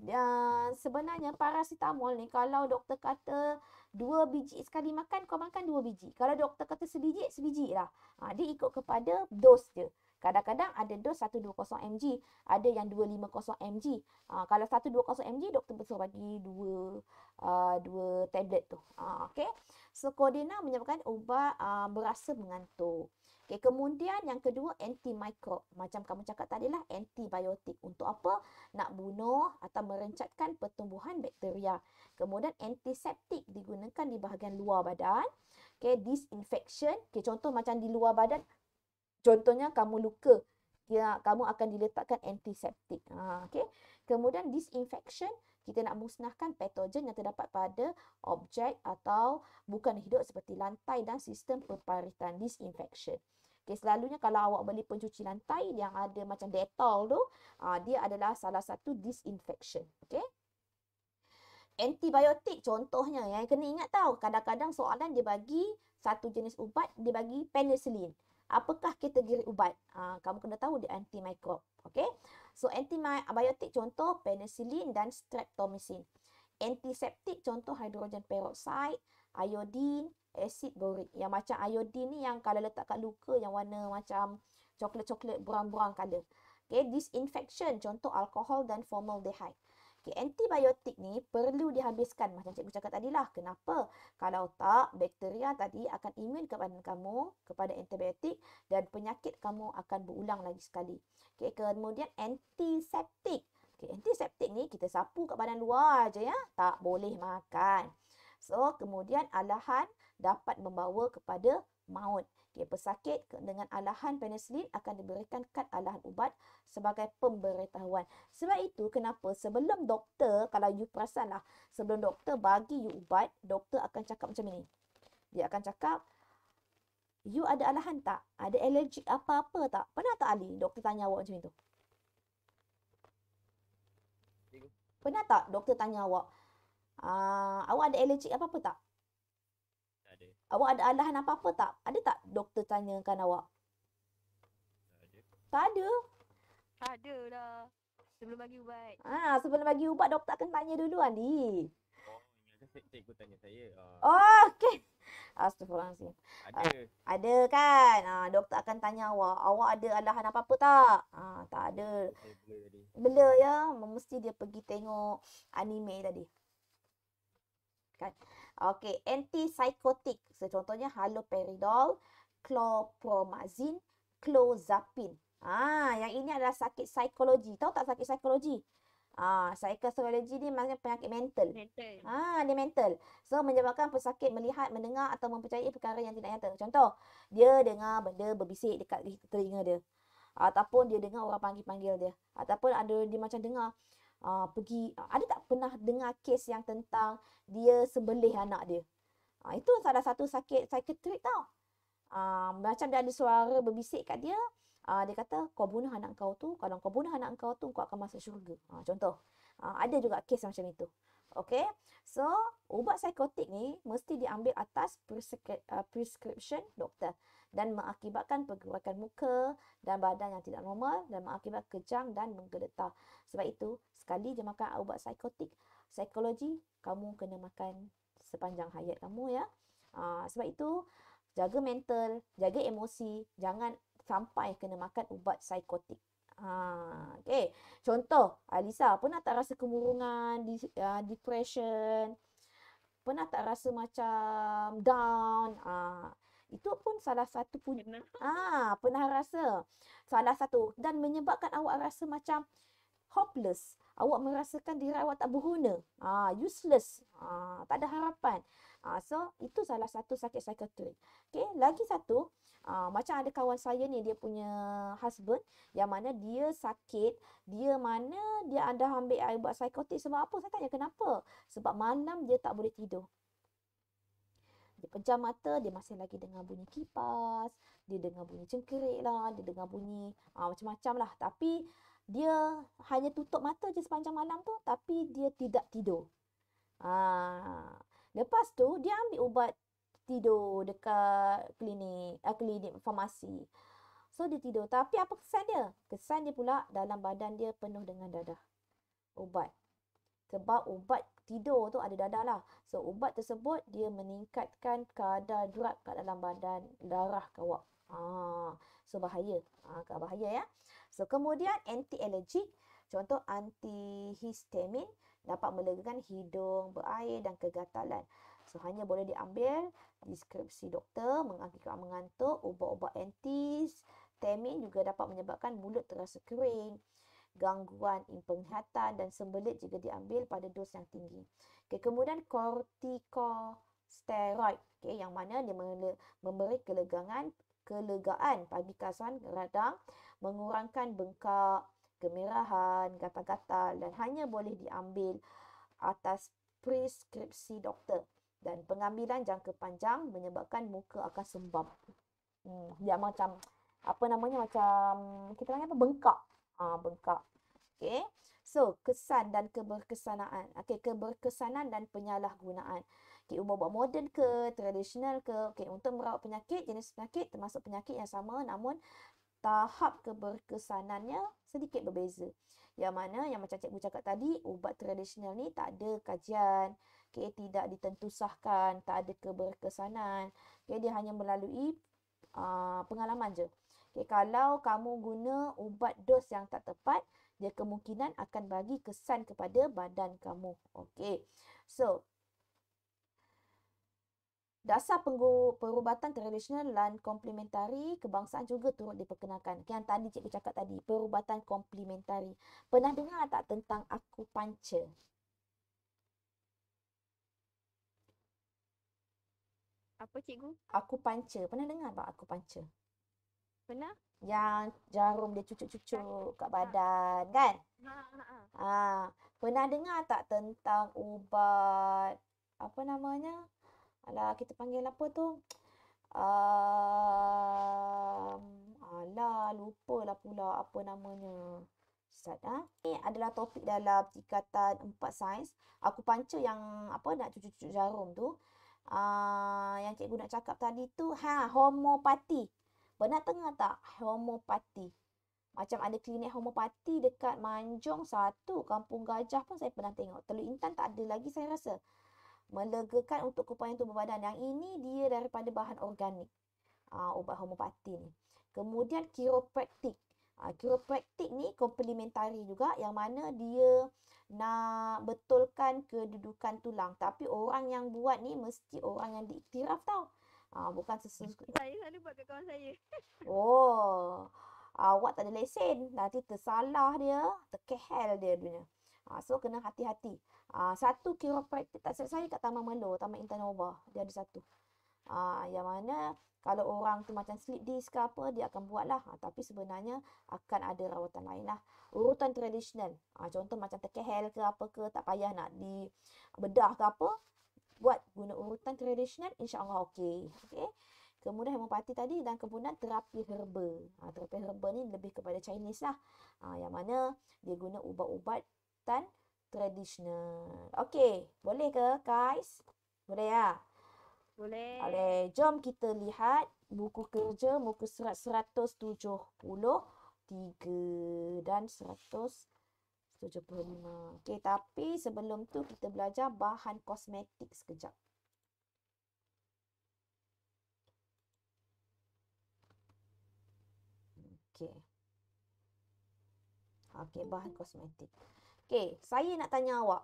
dan sebenarnya parasitamol ni kalau doktor kata dua biji sekali makan kau makan dua biji kalau doktor kata sebiji sebiji lah ha, dia ikut kepada dos dia Kadang-kadang ada dos 120 mg, ada yang 250 mg. Uh, kalau 120 mg, doktor betul bagi 2 uh, ha, dua tablet tu. Uh, ha, okay. So, kodena menyebabkan ubat uh, berasa mengantuk. Okay, kemudian yang kedua antimikro. Macam kamu cakap tadi lah antibiotik. Untuk apa? Nak bunuh atau merencatkan pertumbuhan bakteria. Kemudian antiseptik digunakan di bahagian luar badan. Okay, disinfection. Okay, contoh macam di luar badan Contohnya kamu luka, ya, kamu akan diletakkan antiseptik. Ha, okay. Kemudian disinfection, kita nak musnahkan patogen yang terdapat pada objek atau bukan hidup seperti lantai dan sistem perparitan disinfection. Okay, selalunya kalau awak beli pencuci lantai yang ada macam detol tu, ha, dia adalah salah satu disinfection. Okay. Antibiotik contohnya, yang kena ingat tau, kadang-kadang soalan dia bagi satu jenis ubat, dia bagi penicillin apakah kategori ubat? Ha, kamu kena tahu dia antimikrob. Okay? So, antibiotik contoh penicillin dan streptomycin. Antiseptik contoh hidrogen peroxide, iodine, asid boric. Yang macam iodine ni yang kalau letak kat luka yang warna macam coklat-coklat, buang-buang color. Okay, disinfection contoh alkohol dan formaldehyde. Okay, antibiotik ni perlu dihabiskan macam cikgu cakap tadi lah. Kenapa? Kalau tak, bakteria tadi akan imun kepada kamu, kepada antibiotik dan penyakit kamu akan berulang lagi sekali. Okay, kemudian antiseptik. Okay, antiseptik ni kita sapu ke badan luar aja ya. Tak boleh makan. So, kemudian alahan dapat membawa kepada maut. Dia pesakit dengan alahan penicillin akan diberikan kad alahan ubat sebagai pemberitahuan. Sebab itu kenapa sebelum doktor, kalau you perasan lah, sebelum doktor bagi you ubat, doktor akan cakap macam ini. Dia akan cakap, you ada alahan tak? Ada allergic apa-apa tak? Pernah tak Ali doktor tanya awak macam itu? Pernah tak doktor tanya awak, ah, awak ada allergic apa-apa tak? Awak ada alahan apa-apa tak? Ada tak doktor tanyakan awak? Tak ada. Tak ada lah. Sebelum bagi ubat. Ah, sebelum bagi ubat doktor akan tanya dulu Andi. Oh, ingat cikgu tanya saya. Oh, okey. Astagfirullah. Ada. Ah, ada kan? Ah, doktor akan tanya awak. Awak ada alahan apa-apa tak? Ah, tak ada. Bela ya, mesti dia pergi tengok anime tadi. Kan? Okey, antipsikotik. So, contohnya haloperidol, clopromazin, clozapin. Ah, yang ini adalah sakit psikologi. Tahu tak sakit psikologi? Ah, psikologi ni maksudnya penyakit mental. Mental. Ah, dia mental. So, menyebabkan pesakit melihat, mendengar atau mempercayai perkara yang tidak nyata. Contoh, dia dengar benda berbisik dekat telinga dia. Ataupun dia dengar orang panggil-panggil dia. Ataupun ada dia macam dengar, uh, pergi uh, ada tak pernah dengar kes yang tentang dia sembelih anak dia uh, itu salah satu sakit psychiatric tau uh, macam dia ada suara berbisik kat dia uh, dia kata kau bunuh anak kau tu kalau kau bunuh anak kau tu kau akan masuk syurga uh, contoh uh, ada juga kes macam itu Okay, so ubat psikotik ni mesti diambil atas prescri- uh, doktor dan mengakibatkan pergerakan muka dan badan yang tidak normal dan mengakibat kejang dan menggeletar. Sebab itu, sekali dia makan ubat psikotik, psikologi, kamu kena makan sepanjang hayat kamu ya. Aa, ah, sebab itu, jaga mental, jaga emosi, jangan sampai kena makan ubat psikotik. Ha, okay. Contoh, Alisa pernah tak rasa kemurungan, di, uh, depression, pernah tak rasa macam down, uh, itu pun salah satu pun pernah. ah pernah rasa salah satu dan menyebabkan awak rasa macam hopeless. Awak merasakan diri awak tak berguna. Ah useless. Ah tak ada harapan. Ah so itu salah satu sakit psikiatrik. Okay, lagi satu ah macam ada kawan saya ni dia punya husband yang mana dia sakit, dia mana dia ada ambil air buat psikotik sebab apa? Saya tanya kenapa? Sebab malam dia tak boleh tidur. Dia pejam mata, dia masih lagi dengar bunyi kipas, dia dengar bunyi cengkerik lah, dia dengar bunyi uh, macam-macam lah. Tapi dia hanya tutup mata je sepanjang malam tu, tapi dia tidak tidur. Uh, lepas tu, dia ambil ubat tidur dekat klinik, uh, klinik farmasi. So, dia tidur. Tapi apa kesan dia? Kesan dia pula dalam badan dia penuh dengan dadah. Ubat. Sebab ubat tidur tu ada dadah lah. So ubat tersebut dia meningkatkan kadar drug kat dalam badan darah kawak. Ah, so bahaya. Ah, agak bahaya ya. So kemudian anti allergic contoh antihistamin dapat melegakan hidung, berair dan kegatalan. So hanya boleh diambil deskripsi doktor mengakibatkan mengantuk, ubat-ubat anti histamin juga dapat menyebabkan mulut terasa kering gangguan penglihatan dan sembelit juga diambil pada dos yang tinggi. Okay, kemudian kortikosteroid okay, yang mana dia memberi kelegangan kelegaan bagi kasan radang mengurangkan bengkak kemerahan, gatal-gatal dan hanya boleh diambil atas preskripsi doktor dan pengambilan jangka panjang menyebabkan muka akan sembab. Hmm, dia macam apa namanya macam kita panggil apa bengkak uh, bengkak. Okay. So, kesan dan keberkesanaan. Okay, keberkesanan dan penyalahgunaan. Okay, umur buat moden ke, tradisional ke. Okay, untuk merawat penyakit, jenis penyakit termasuk penyakit yang sama namun tahap keberkesanannya sedikit berbeza. Yang mana yang macam cikgu cakap tadi, ubat tradisional ni tak ada kajian, okay, tidak ditentusahkan, tak ada keberkesanan. Okay, dia hanya melalui uh, pengalaman je. Okay, kalau kamu guna ubat dos yang tak tepat, dia kemungkinan akan bagi kesan kepada badan kamu. Okay. So, dasar perubatan tradisional dan komplementari kebangsaan juga turut diperkenalkan. Okay, yang tadi cikgu cakap tadi, perubatan komplementari. Pernah dengar tak tentang aku panca? Apa cikgu? Aku panca. Pernah dengar tak aku panca? Pernah? Yang jarum dia cucuk-cucuk kat badan kan? Ha, ha, ha. ha. Pernah dengar tak tentang ubat apa namanya? Alah kita panggil apa tu? Um, alah lupa lah pula apa namanya. Ustaz, ha? Ini adalah topik dalam tingkatan empat sains. Aku panca yang apa nak cucuk-cucuk jarum tu. Uh, yang cikgu nak cakap tadi tu ha homopati Pernah tengok tak homopati? Macam ada klinik homopati dekat Manjong satu. Kampung Gajah pun saya pernah tengok. Teluk Intan tak ada lagi saya rasa. Melegakan untuk kepayan tubuh badan. Yang ini dia daripada bahan organik. Uh, ubat homopati ni. Kemudian kiropraktik. Uh, ah, kiropraktik ni komplementari juga. Yang mana dia nak betulkan kedudukan tulang. Tapi orang yang buat ni mesti orang yang diiktiraf tau. Ah, uh, bukan sesuatu Saya selalu buat kat kawan saya. oh. Ah, awak tak ada lesen. Nanti tersalah dia. Terkehel dia punya. Uh, ah, so, kena hati-hati. Uh, satu kiropraktik tak saya kat Taman Melo. Taman Intanova. Dia ada satu. Uh, yang mana kalau orang tu macam sleep disk ke apa, dia akan buat lah. Uh, tapi sebenarnya akan ada rawatan lain lah. Urutan tradisional. Uh, contoh macam terkehel ke apa ke, tak payah nak di bedah ke apa buat guna urutan tradisional insyaallah okey okey kemudian hemopati tadi dan kemudian terapi herba ha, terapi herba ni lebih kepada chinese lah ha, yang mana dia guna ubat-ubatan tradisional okey boleh ke guys boleh ya boleh boleh jom kita lihat buku kerja muka surat 173 dan 100 75. Okey, tapi sebelum tu kita belajar bahan kosmetik sekejap. Okay. Okay, bahan kosmetik. Okay, saya nak tanya awak.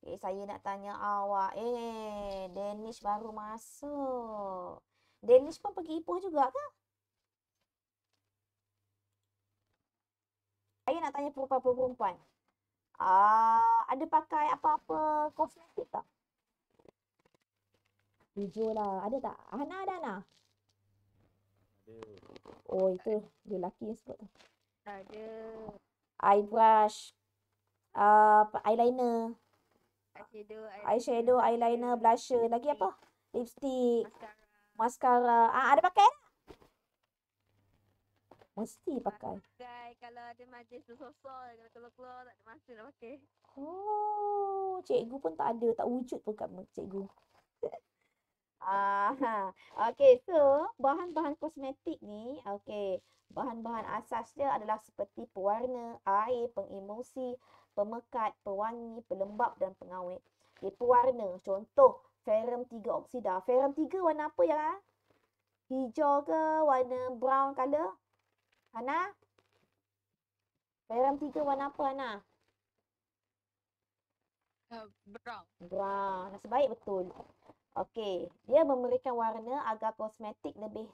Okey, saya nak tanya awak. Eh, Danish baru masuk. Danish pun pergi Ipoh juga ke? Saya nak tanya perempuan-perempuan. Ah, ada pakai apa-apa kosmetik tak? Hijau lah. Ada tak? Hana ada Hana? Ada. Oh, itu. Dia lelaki yang sebut tu. Ada. Eyebrush. Uh, ah, eyeliner. Eyeshadow, eyeliner. eyeliner, blusher. Lagi apa? Lipstick. Mascara. Mascara. Ah, ada pakai? Mesti pakai. Mascara pakai kalau ada majlis tu sosol kalau keluar-keluar tak ada masa nak pakai. Oh, cikgu pun tak ada, tak wujud pun kat cikgu. ah, okay, so bahan-bahan kosmetik ni, okay, bahan-bahan asas dia adalah seperti pewarna, air, pengemulsi, pemekat, pewangi, pelembap dan pengawet. Okay, pewarna, contoh, Ferrum 3 Oksida. Ferrum 3 warna apa ya? Hijau ke warna brown color? Hana? Ayram tiga warna apa Ana? Uh, brown. Brown. Nasib baik betul. Okey. Dia memberikan warna agar kosmetik lebih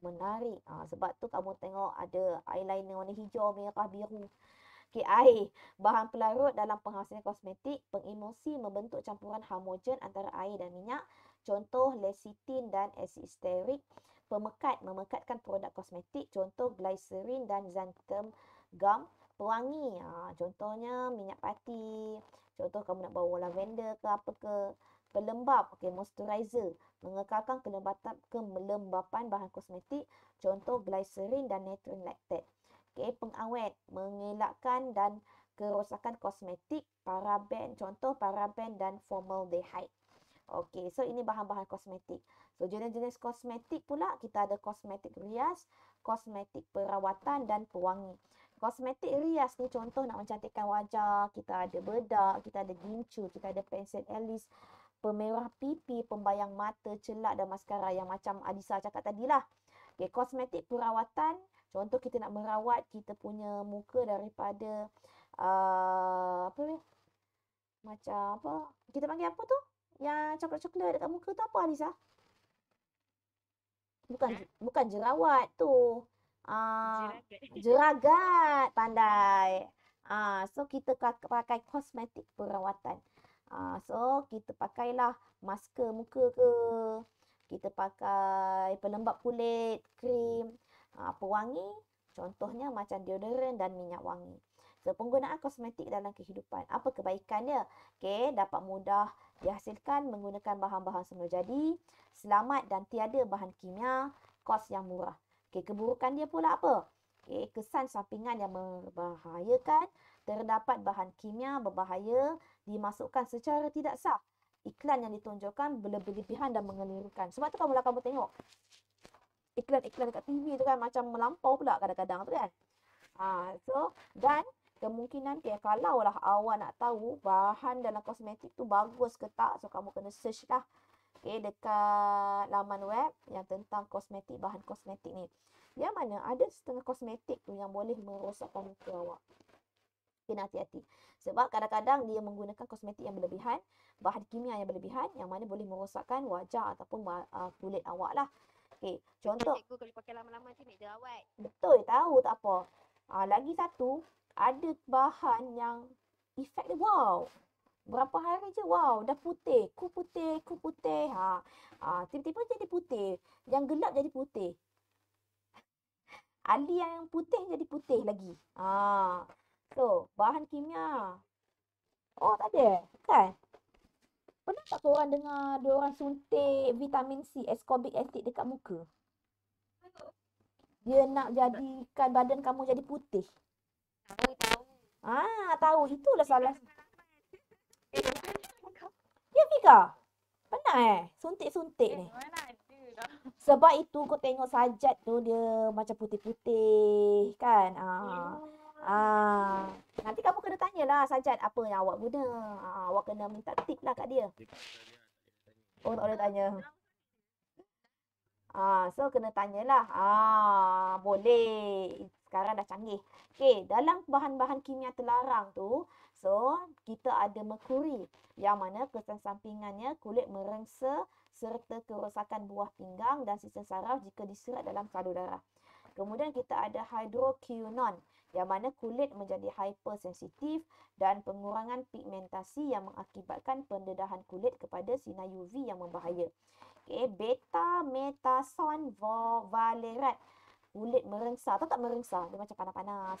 menarik. Ha, sebab tu kamu tengok ada eyeliner warna hijau, merah, biru. Okey, air. Bahan pelarut dalam penghasilan kosmetik, pengemulsi membentuk campuran homogen antara air dan minyak. Contoh, lecithin dan asid steric. Pemekat, memekatkan produk kosmetik. Contoh, glycerin dan xanthan gum pewangi ha, contohnya minyak pati contoh kamu nak bawa lavender ke apa ke pelembap okey moisturizer mengekalkan kelembapan ke melembapan bahan kosmetik contoh glycerin dan natron lactate okey pengawet mengelakkan dan kerosakan kosmetik paraben contoh paraben dan formaldehyde Okey, so ini bahan-bahan kosmetik. So jenis-jenis kosmetik pula kita ada kosmetik rias, kosmetik perawatan dan pewangi kosmetik rias ni contoh nak mencantikkan wajah, kita ada bedak, kita ada gincu, kita ada pensel alis, pemerah pipi, pembayang mata, celak dan maskara yang macam Adisa cakap tadilah. Okay, kosmetik perawatan, contoh kita nak merawat kita punya muka daripada uh, apa ni? Macam apa? Kita panggil apa tu? Yang coklat-coklat dekat muka tu apa Adisa? Bukan eh? bukan jerawat tu. Ah, jeragat. Jeragat pandai. Ah, uh, so kita pakai kosmetik perawatan. Ah, uh, so kita pakailah masker muka ke. Kita pakai pelembap kulit, krim, uh, pewangi, contohnya macam deodorant dan minyak wangi. So, penggunaan kosmetik dalam kehidupan. Apa kebaikannya? okay dapat mudah dihasilkan menggunakan bahan-bahan semula jadi, selamat dan tiada bahan kimia, kos yang murah. Okey, keburukan dia pula apa? Okey, kesan sampingan yang membahayakan terdapat bahan kimia berbahaya dimasukkan secara tidak sah. Iklan yang ditunjukkan berlebihan dan mengelirukan. Sebab tu kalau kamu tengok iklan-iklan dekat TV tu kan macam melampau pula kadang-kadang tu kan. Ha, so dan kemungkinan okay, kalau lah awak nak tahu bahan dalam kosmetik tu bagus ke tak so kamu kena search lah okay, dekat laman web yang tentang kosmetik, bahan kosmetik ni. Yang mana ada setengah kosmetik tu yang boleh merosakkan muka awak. Kena hati-hati. Sebab kadang-kadang dia menggunakan kosmetik yang berlebihan, bahan kimia yang berlebihan yang mana boleh merosakkan wajah ataupun uh, kulit awak lah. Okay, contoh. Cikgu kalau pakai lama-lama macam ni jerawat. Betul, tahu tak apa. Uh, lagi satu, ada bahan yang efek dia wow berapa hari je wow dah putih ku putih ku putih ha ah tiba-tiba jadi putih yang gelap jadi putih Ali yang putih jadi putih lagi. Ha. So, bahan kimia. Oh, tak ada. Kan? Pernah tak korang dengar dia orang suntik vitamin C, ascorbic acid dekat muka? Dia nak jadikan badan kamu jadi putih. Tahu, tahu. Ah, tahu. Itulah salah. Dia Ya Fika Penat eh Suntik-suntik eh, ni Sebab itu kau tengok sajat tu Dia macam putih-putih Kan Ah. Yeah. Ya. nanti kamu kena tanyalah sajat apa yang awak guna. Ah, awak kena minta tip lah kat dia. Oh, tak boleh tanya. Ah, so kena tanyalah. Ah, boleh. Sekarang dah canggih. Okay, dalam bahan-bahan kimia terlarang tu, So, kita ada merkuri yang mana kesan sampingannya kulit merengsa serta kerosakan buah pinggang dan sistem saraf jika diserat dalam salur darah. Kemudian kita ada hydroquinone yang mana kulit menjadi hypersensitif dan pengurangan pigmentasi yang mengakibatkan pendedahan kulit kepada sinar UV yang membahaya. Okay, beta metason valerat kulit merengsa atau tak merengsa dia macam panas-panas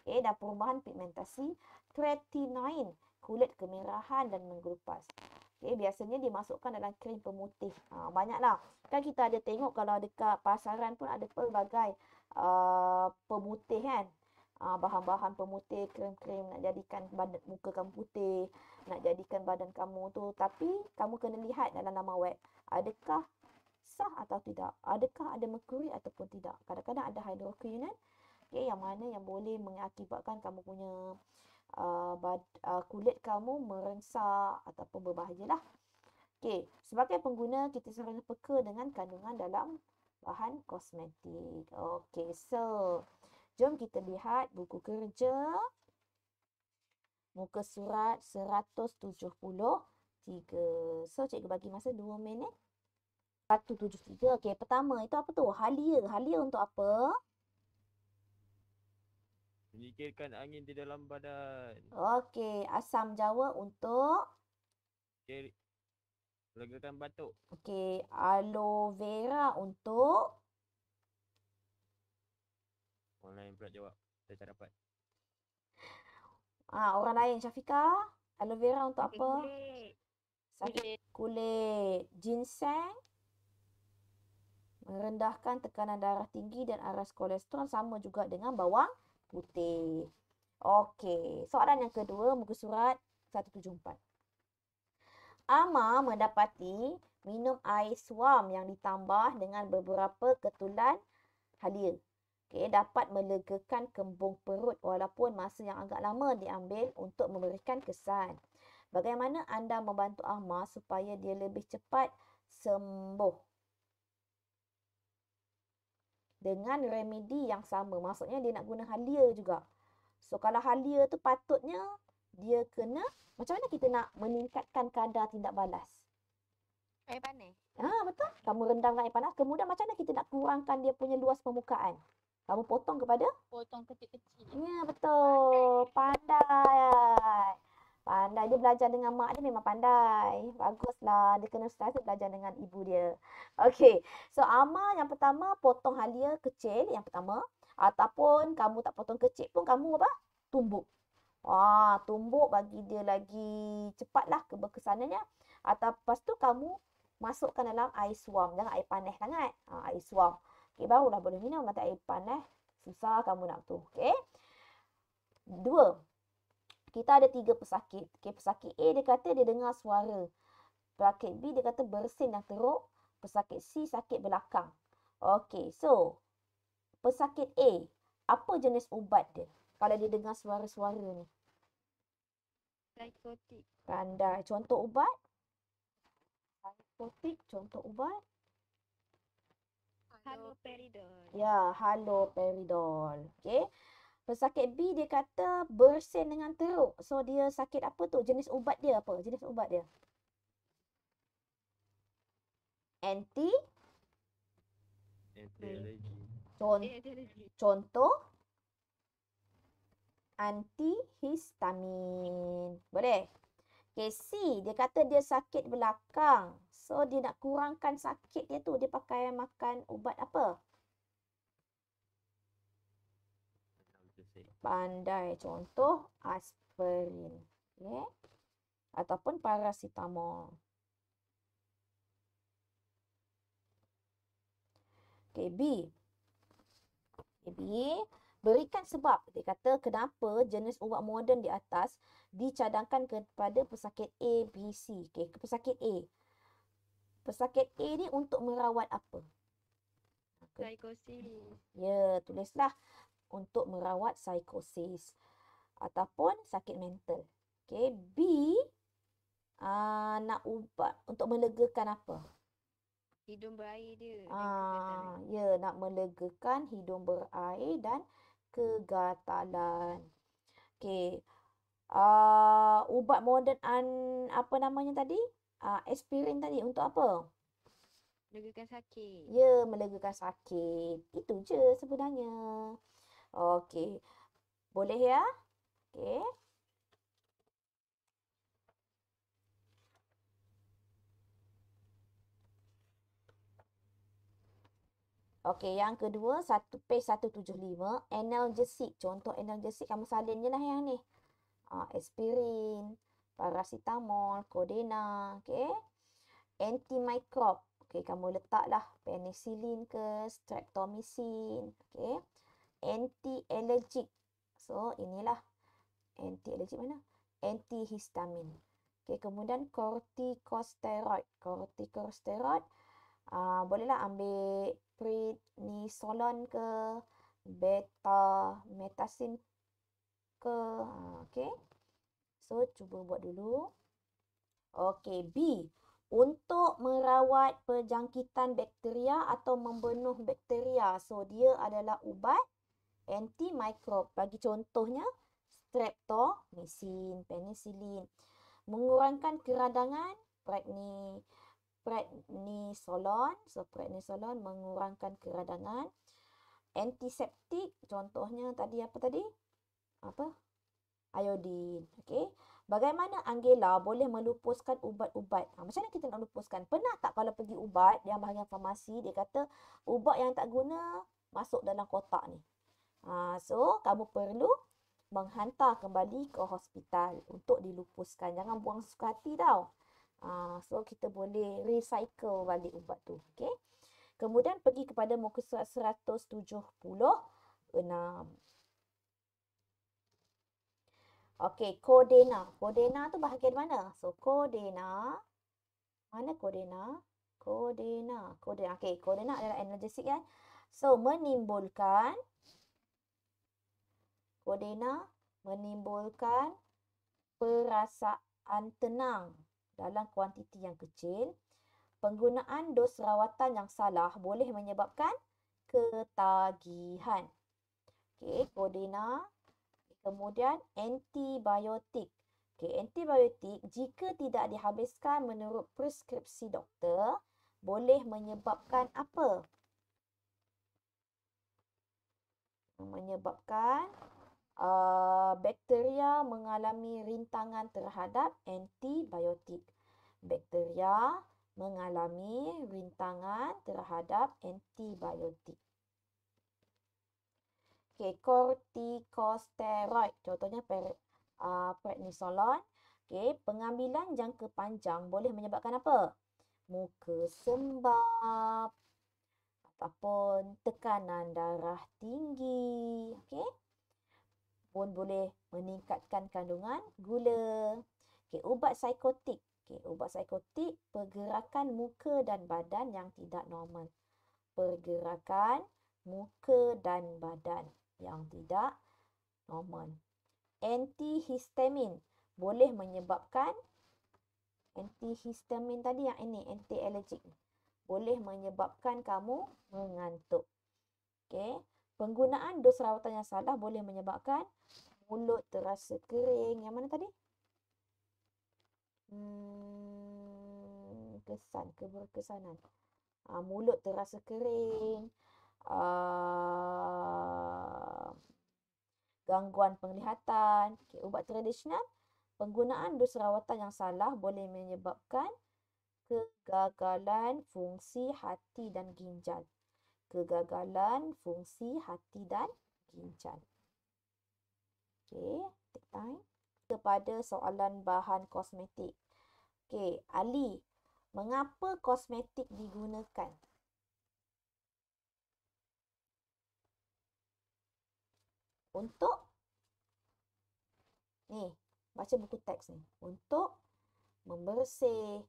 Okay, dan perubahan pigmentasi kretinoin, kulit kemerahan dan menggelupas. Okay, biasanya dimasukkan dalam krim pemutih. Ha, banyaklah. Kan kita ada tengok kalau dekat pasaran pun ada pelbagai uh, pemutih kan. Uh, bahan-bahan pemutih, krim-krim nak jadikan badan, muka kamu putih, nak jadikan badan kamu tu. Tapi kamu kena lihat dalam nama web. Adakah sah atau tidak? Adakah ada mercury ataupun tidak? Kadang-kadang ada hydroquinone. Okay, yang mana yang boleh mengakibatkan kamu punya Uh, bad, uh, kulit kamu merengsak ataupun lah. Okay, sebagai pengguna kita sebenarnya peka dengan kandungan dalam bahan kosmetik. Okay, so jom kita lihat buku kerja muka surat 173. So cikgu bagi masa 2 minit. 173. Okay, pertama itu apa tu? Halia. Halia untuk apa? Menyikirkan angin di dalam badan. Okey, asam Jawa untuk okay. Lagakan batuk. Okey, aloe vera untuk Orang lain pula jawab. Saya tak dapat. Ah, orang lain Syafika, aloe vera untuk apa? Sakit kulit. kulit. Ginseng merendahkan tekanan darah tinggi dan aras kolesterol sama juga dengan bawang putih. Okey, soalan yang kedua muka surat 174. Ama mendapati minum air suam yang ditambah dengan beberapa ketulan halia. Okey, dapat melegakan kembung perut walaupun masa yang agak lama diambil untuk memberikan kesan. Bagaimana anda membantu Ama supaya dia lebih cepat sembuh? dengan remedi yang sama. Maksudnya dia nak guna halia juga. So kalau halia tu patutnya dia kena macam mana kita nak meningkatkan kadar tindak balas? Air panas. Ah ha, betul. Kamu rendamkan air panas kemudian macam mana kita nak kurangkan dia punya luas permukaan? Kamu potong kepada? Potong kecil-kecil. Ya betul. Pandai. Pandai. Pandai. Dia belajar dengan mak dia memang pandai. Baguslah. Dia kena selesai belajar dengan ibu dia. Okay. So, Amar yang pertama potong halia kecil. Yang pertama. Ataupun kamu tak potong kecil pun kamu apa? Tumbuk. Wah, tumbuk bagi dia lagi cepatlah keberkesanannya. Atau lepas tu kamu masukkan dalam air suam. Jangan air panas sangat. Ha, air suam. Okay, barulah boleh minum. Mata air panas. Susah kamu nak tu. Okay. Dua kita ada tiga pesakit. Okay, pesakit A dia kata dia dengar suara. Pesakit B dia kata bersin dan teruk. Pesakit C sakit belakang. Okey, so pesakit A, apa jenis ubat dia kalau dia dengar suara-suara ni? Psikotik. Pandai. Contoh ubat? Psikotik. Contoh ubat? Haloperidol. Ya, haloperidol. Okey. Pesakit B dia kata bersin dengan teruk. So dia sakit apa tu? Jenis ubat dia apa? Jenis ubat dia? Anti? Anti eh, Contoh? anti histamin. Boleh? Okay, C. Dia kata dia sakit belakang. So, dia nak kurangkan sakit dia tu. Dia pakai makan ubat apa? Apa? pandai contoh aspirin okay? ataupun parasitamol. Okay, B. B. Berikan sebab. Dia kata kenapa jenis ubat moden di atas dicadangkan kepada pesakit A, B, C. Okay, pesakit A. Pesakit A ni untuk merawat apa? Glycosis. Ya, tulislah untuk merawat psikosis ataupun sakit mental. Okay. B, uh, nak ubat untuk melegakan apa? Hidung berair dia. Ah, ya, yeah, nak melegakan hidung berair dan kegatalan. Okay. Uh, ubat moden an, apa namanya tadi? Uh, aspirin tadi untuk apa? Melegakan sakit. Ya, yeah, melegakan sakit. Itu je sebenarnya. Okey. Boleh ya? Okey. Okey, yang kedua, satu page 175. Analgesik. Contoh analgesik, kamu salin je lah yang ni. Uh, aspirin, paracetamol, kodena. Okey. Antimikrob. Okey, kamu letaklah penicillin ke, streptomycin. Okey anti-allergic. So, inilah anti-allergic mana? Anti-Histamin. Okay, kemudian kortikosteroid. Kortikosteroid, uh, bolehlah ambil prednisolone ke, beta metasin ke, uh, okay. So, cuba buat dulu. Okay, B. Untuk merawat perjangkitan bakteria atau membunuh bakteria. So, dia adalah ubat antimikrobe. Bagi contohnya, streptomycin, penicillin. Mengurangkan keradangan, pregni, prednisolon, So, prednisolon mengurangkan keradangan. Antiseptik, contohnya tadi apa tadi? Apa? Iodin. Okay. Bagaimana Angela boleh melupuskan ubat-ubat? Ha, macam mana kita nak lupuskan? Pernah tak kalau pergi ubat yang bahagian farmasi, dia kata ubat yang tak guna masuk dalam kotak ni. Ha, so, kamu perlu menghantar kembali ke hospital untuk dilupuskan. Jangan buang suka hati tau. Ha, so, kita boleh recycle balik ubat tu. Okay? Kemudian, pergi kepada muka surat 176. Okey, kodena. Kodena tu bahagian mana? So, kodena. Mana kodena? Kodena. Kodena. Okey, kodena adalah analgesik kan? Eh? So, menimbulkan. Bodena menimbulkan perasaan tenang dalam kuantiti yang kecil. Penggunaan dos rawatan yang salah boleh menyebabkan ketagihan. Okey, Bodena. Kemudian antibiotik. Okey, antibiotik jika tidak dihabiskan menurut preskripsi doktor boleh menyebabkan apa? Menyebabkan Uh, bakteria mengalami rintangan terhadap antibiotik. Bakteria mengalami rintangan terhadap antibiotik. Okay, kortikosteroid. Contohnya per, uh, prednisolon. Okay, pengambilan jangka panjang boleh menyebabkan apa? Muka sembab ataupun tekanan darah tinggi. Okay pun boleh meningkatkan kandungan gula. Okey, ubat psikotik. Okey, ubat psikotik pergerakan muka dan badan yang tidak normal. Pergerakan muka dan badan yang tidak normal. Antihistamin boleh menyebabkan antihistamin tadi yang ini anti allergic boleh menyebabkan kamu mengantuk. okay Penggunaan dos rawatan yang salah boleh menyebabkan mulut terasa kering. Yang mana tadi? Hmm, kesan, keberkesanan. Ha, mulut terasa kering. Uh, gangguan penglihatan. Okay, ubat tradisional. Penggunaan dos rawatan yang salah boleh menyebabkan kegagalan fungsi hati dan ginjal kegagalan fungsi hati dan ginjal. Okey, take time. Kepada soalan bahan kosmetik. Okey, Ali, mengapa kosmetik digunakan? Untuk ni, baca buku teks ni. Untuk membersih,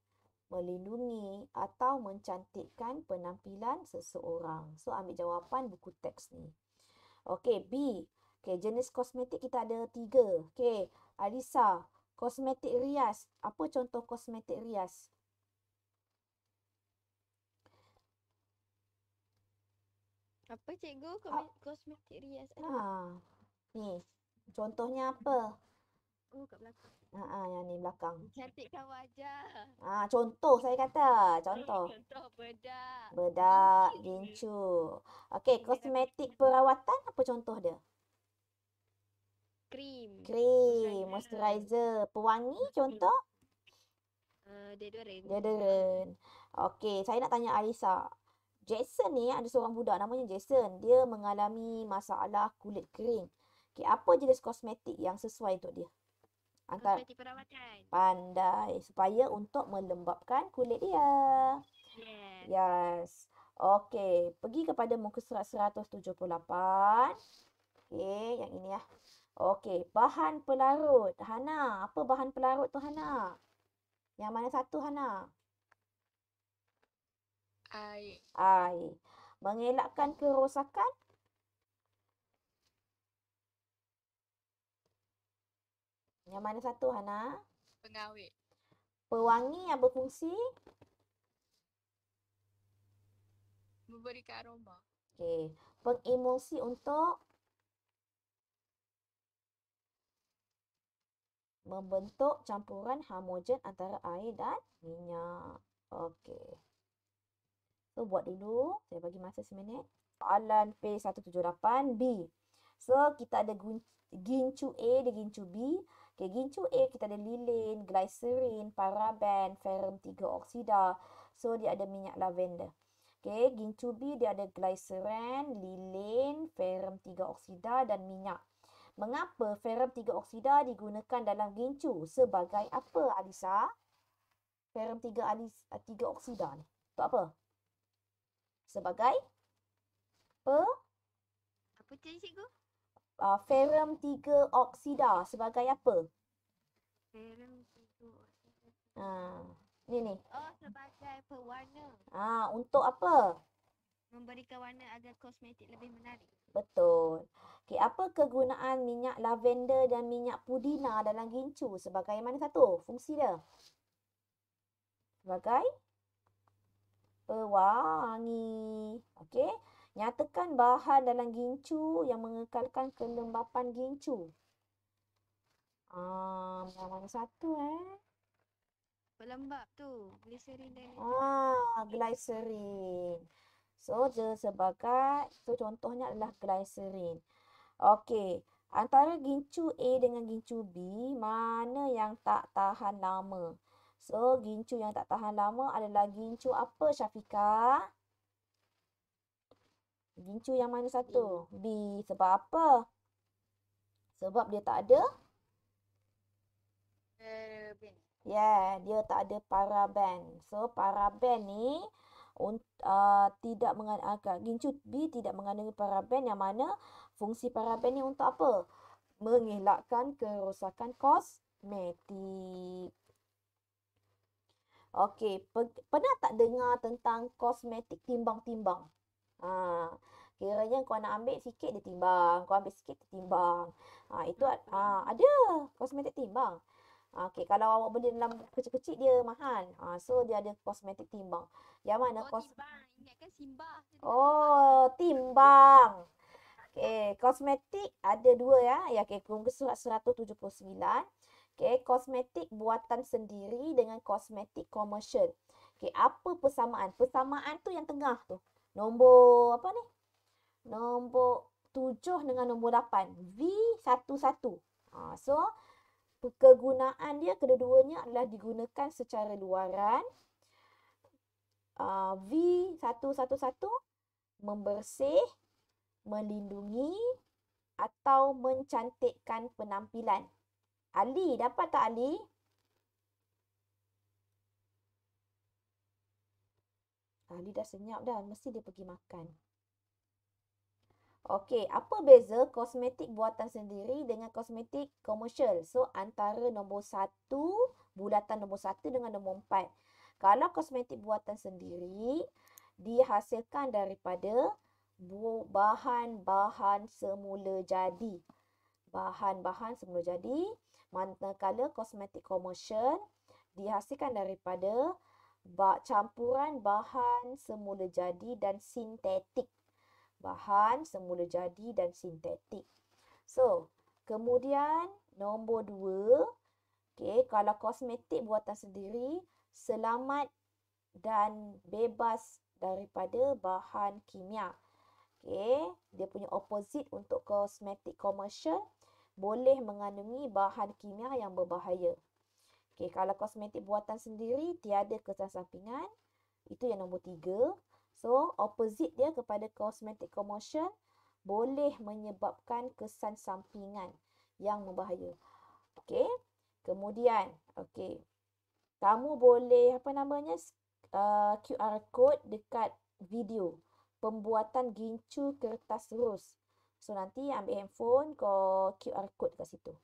melindungi atau mencantikkan penampilan seseorang. So ambil jawapan buku teks ni. Okey, B. Okey, jenis kosmetik kita ada tiga. Okey, Alisa, kosmetik rias. Apa contoh kosmetik rias? Apa cikgu kosmetik rias? Ha. Ni, contohnya apa? Oh, kat belakang. Ah, uh-uh, yang ni belakang. Cantikkan wajah. Ah, uh, contoh saya kata, contoh. Contoh bedak. Bedak, gincu. Okey, kosmetik perawatan apa contoh dia? Krim. Krim, moisturizer, pewangi hmm. contoh? Uh, deodorant. Deodorant. Okey, saya nak tanya Alisa. Jason ni ada seorang budak namanya Jason. Dia mengalami masalah kulit kering. Okey, apa jenis kosmetik yang sesuai untuk dia? Antara Pandai. Supaya untuk melembapkan kulit dia. Yes. Yes. Okey. Pergi kepada muka surat 178. Okey. Yang ini ya. Okey. Bahan pelarut. Hana. Apa bahan pelarut tu Hana? Yang mana satu Hana? Air. Air. Mengelakkan kerosakan Yang mana satu Hana? Pengawet. Pewangi yang berfungsi? Memberikan aroma. Okey. Pengemulsi untuk? Membentuk campuran homogen antara air dan minyak. Okey. So, buat dulu. Saya bagi masa seminit. Soalan P178. B. So, kita ada gincu A dan gincu B. Okay, gincu A eh, kita ada lilin, glycerin, paraben, ferum 3 oksida. So dia ada minyak lavender. Okay, gincu B dia ada glycerin, lilin, ferum 3 oksida dan minyak. Mengapa ferum 3 oksida digunakan dalam gincu? Sebagai apa Alisa? Ferum 3, alis, 3 oksida ni. Untuk apa? Sebagai? Pe? Apa tu cikgu? uh, ah, ferum 3 oksida sebagai apa? Ferum 3 oksida. Ah, ni ni. Oh, sebagai pewarna. Ah, untuk apa? Memberikan warna agar kosmetik lebih menarik. Betul. Okey, apa kegunaan minyak lavender dan minyak pudina dalam gincu sebagai mana satu? Fungsi dia. Sebagai pewangi. Okey. Nyatakan bahan dalam gincu yang mengekalkan kelembapan gincu. Ah, yang mana satu eh? Pelembap tu, gliserin dan Ah, gliserin. So, dia sebagai so contohnya adalah gliserin. Okey, antara gincu A dengan gincu B, mana yang tak tahan lama? So, gincu yang tak tahan lama adalah gincu apa Syafiqah? Bincu yang mana satu? Hmm. B. Sebab apa? Sebab dia tak ada? Paraben. Yeah, dia tak ada paraben. So, paraben ni uh, tidak mengandungi. Uh, Gincu B tidak mengandungi paraben yang mana? Fungsi paraben ni untuk apa? Mengelakkan kerosakan kosmetik. Okey, pernah tak dengar tentang kosmetik timbang-timbang? Ha, kiranya kau nak ambil sikit dia timbang. Kau ambil sikit timbang. Ha, itu ha, hmm. ada kosmetik timbang. Ha, okay, kalau awak beli dalam kecil-kecil dia mahal. Ha, so dia ada kosmetik timbang. Yang mana? Oh, kos- timbang. Oh, timbang. Okay, kosmetik ada dua ya. Ya, okay, kerungga surat 179. Okay, kosmetik buatan sendiri dengan kosmetik komersial. Okay, apa persamaan? Persamaan tu yang tengah tu nombor apa ni? Nombor tujuh dengan nombor 8. v satu Ha, so, kegunaan dia kedua-duanya adalah digunakan secara luaran. Uh, v satu membersih, melindungi atau mencantikkan penampilan. Ali, dapat tak Ali? Ha, dia dah senyap dah. Mesti dia pergi makan. Okay, apa beza kosmetik buatan sendiri dengan kosmetik komersial? So, antara nombor satu, bulatan nombor satu dengan nombor empat. Kalau kosmetik buatan sendiri, dihasilkan daripada bahan-bahan semula jadi. Bahan-bahan semula jadi. Manakala kosmetik komersial dihasilkan daripada campuran bahan semula jadi dan sintetik. Bahan semula jadi dan sintetik. So, kemudian nombor dua. Okay, kalau kosmetik buatan sendiri, selamat dan bebas daripada bahan kimia. Okay, dia punya opposite untuk kosmetik komersial boleh mengandungi bahan kimia yang berbahaya. Okay, kalau kosmetik buatan sendiri tiada kesan sampingan, itu yang nombor tiga. So, opposite dia kepada kosmetik komersial boleh menyebabkan kesan sampingan yang membahaya. Okay, Kemudian, okay, Kamu boleh apa namanya uh, QR code dekat video pembuatan gincu kertas rus. So nanti ambil handphone kau QR code kat situ.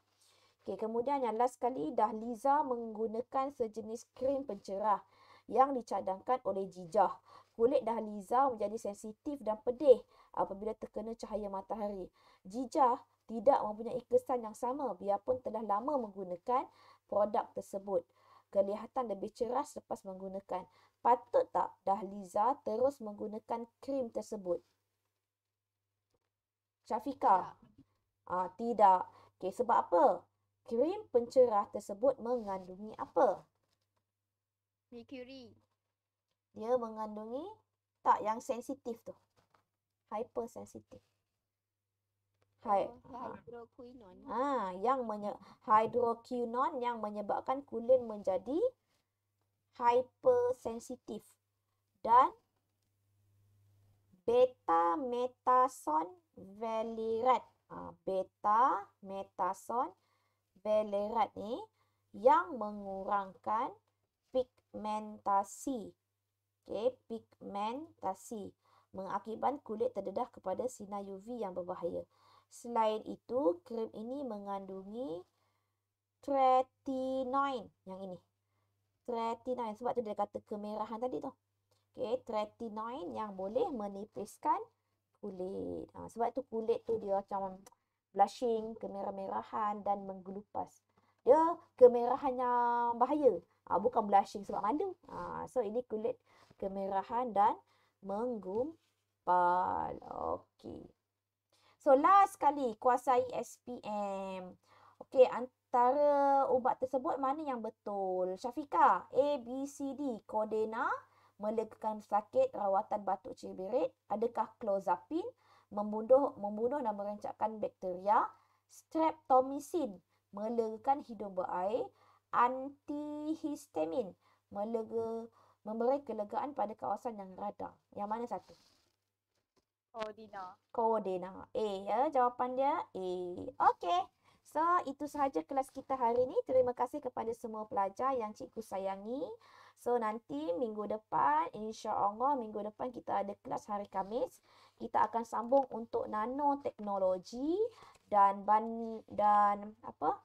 Okey, kemudian yang last sekali dah Liza menggunakan sejenis krim pencerah yang dicadangkan oleh Jijah. Kulit dah Liza menjadi sensitif dan pedih apabila terkena cahaya matahari. Jijah tidak mempunyai kesan yang sama biarpun telah lama menggunakan produk tersebut. Kelihatan lebih cerah selepas menggunakan. Patut tak Dah Liza terus menggunakan krim tersebut? Syafika? Tidak. Ah, tidak. Okay, sebab apa? krim pencerah tersebut mengandungi apa? Mercury. Dia mengandungi tak yang sensitif tu. Hypersensitif. Hi. Oh, ha. Ah, yang menye- hydroquinone yang menyebabkan kulit menjadi hypersensitif dan beta metason valerate. Ah, ha, beta metason belerat ni yang mengurangkan pigmentasi. Okey, pigmentasi mengakibatkan kulit terdedah kepada sinar UV yang berbahaya. Selain itu, krim ini mengandungi tretinoin yang ini. Tretinoin sebab tu dia kata kemerahan tadi tu. Okey, tretinoin yang boleh menipiskan kulit. Ha, sebab tu kulit tu dia macam blushing, kemerah-merahan dan menggelupas. Ya, kemerahan yang bahaya. Ha, bukan blushing sebab malu. Ha, ah, so, ini kulit kemerahan dan menggumpal. Okey. So, last sekali, kuasai SPM. Okey, antara ubat tersebut mana yang betul? Syafika, A, B, C, D, Kodena, melegakan sakit rawatan batuk cibirit. Adakah Clozapine? membunuh membunuh dan merencakan bakteria, streptomisin melegakan hidung berair, antihistamin melega memberi kelegaan pada kawasan yang radang. Yang mana satu? Kodina. Kodina. A ya, jawapan dia A. Okey. So, itu sahaja kelas kita hari ini. Terima kasih kepada semua pelajar yang cikgu sayangi. So, nanti minggu depan, insya Allah minggu depan kita ada kelas hari Kamis kita akan sambung untuk nanoteknologi dan ban dan apa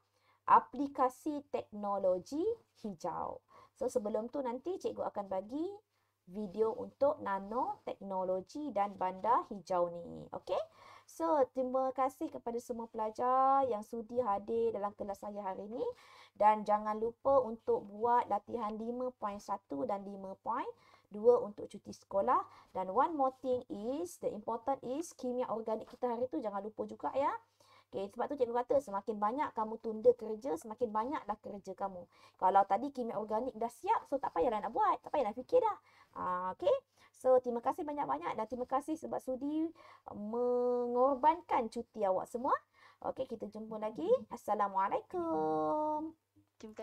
aplikasi teknologi hijau. So sebelum tu nanti cikgu akan bagi video untuk nanoteknologi dan bandar hijau ni. Okay? So, terima kasih kepada semua pelajar yang sudi hadir dalam kelas saya hari ini. Dan jangan lupa untuk buat latihan 5.1 dan dua untuk cuti sekolah dan one more thing is the important is kimia organik kita hari tu jangan lupa juga ya. Okay, sebab tu cikgu kata semakin banyak kamu tunda kerja, semakin banyaklah kerja kamu. Kalau tadi kimia organik dah siap, so tak payahlah nak buat. Tak payahlah fikir dah. Uh, okay. So, terima kasih banyak-banyak dan terima kasih sebab sudi uh, mengorbankan cuti awak semua. Okay, kita jumpa lagi. Assalamualaikum. Terima kasih.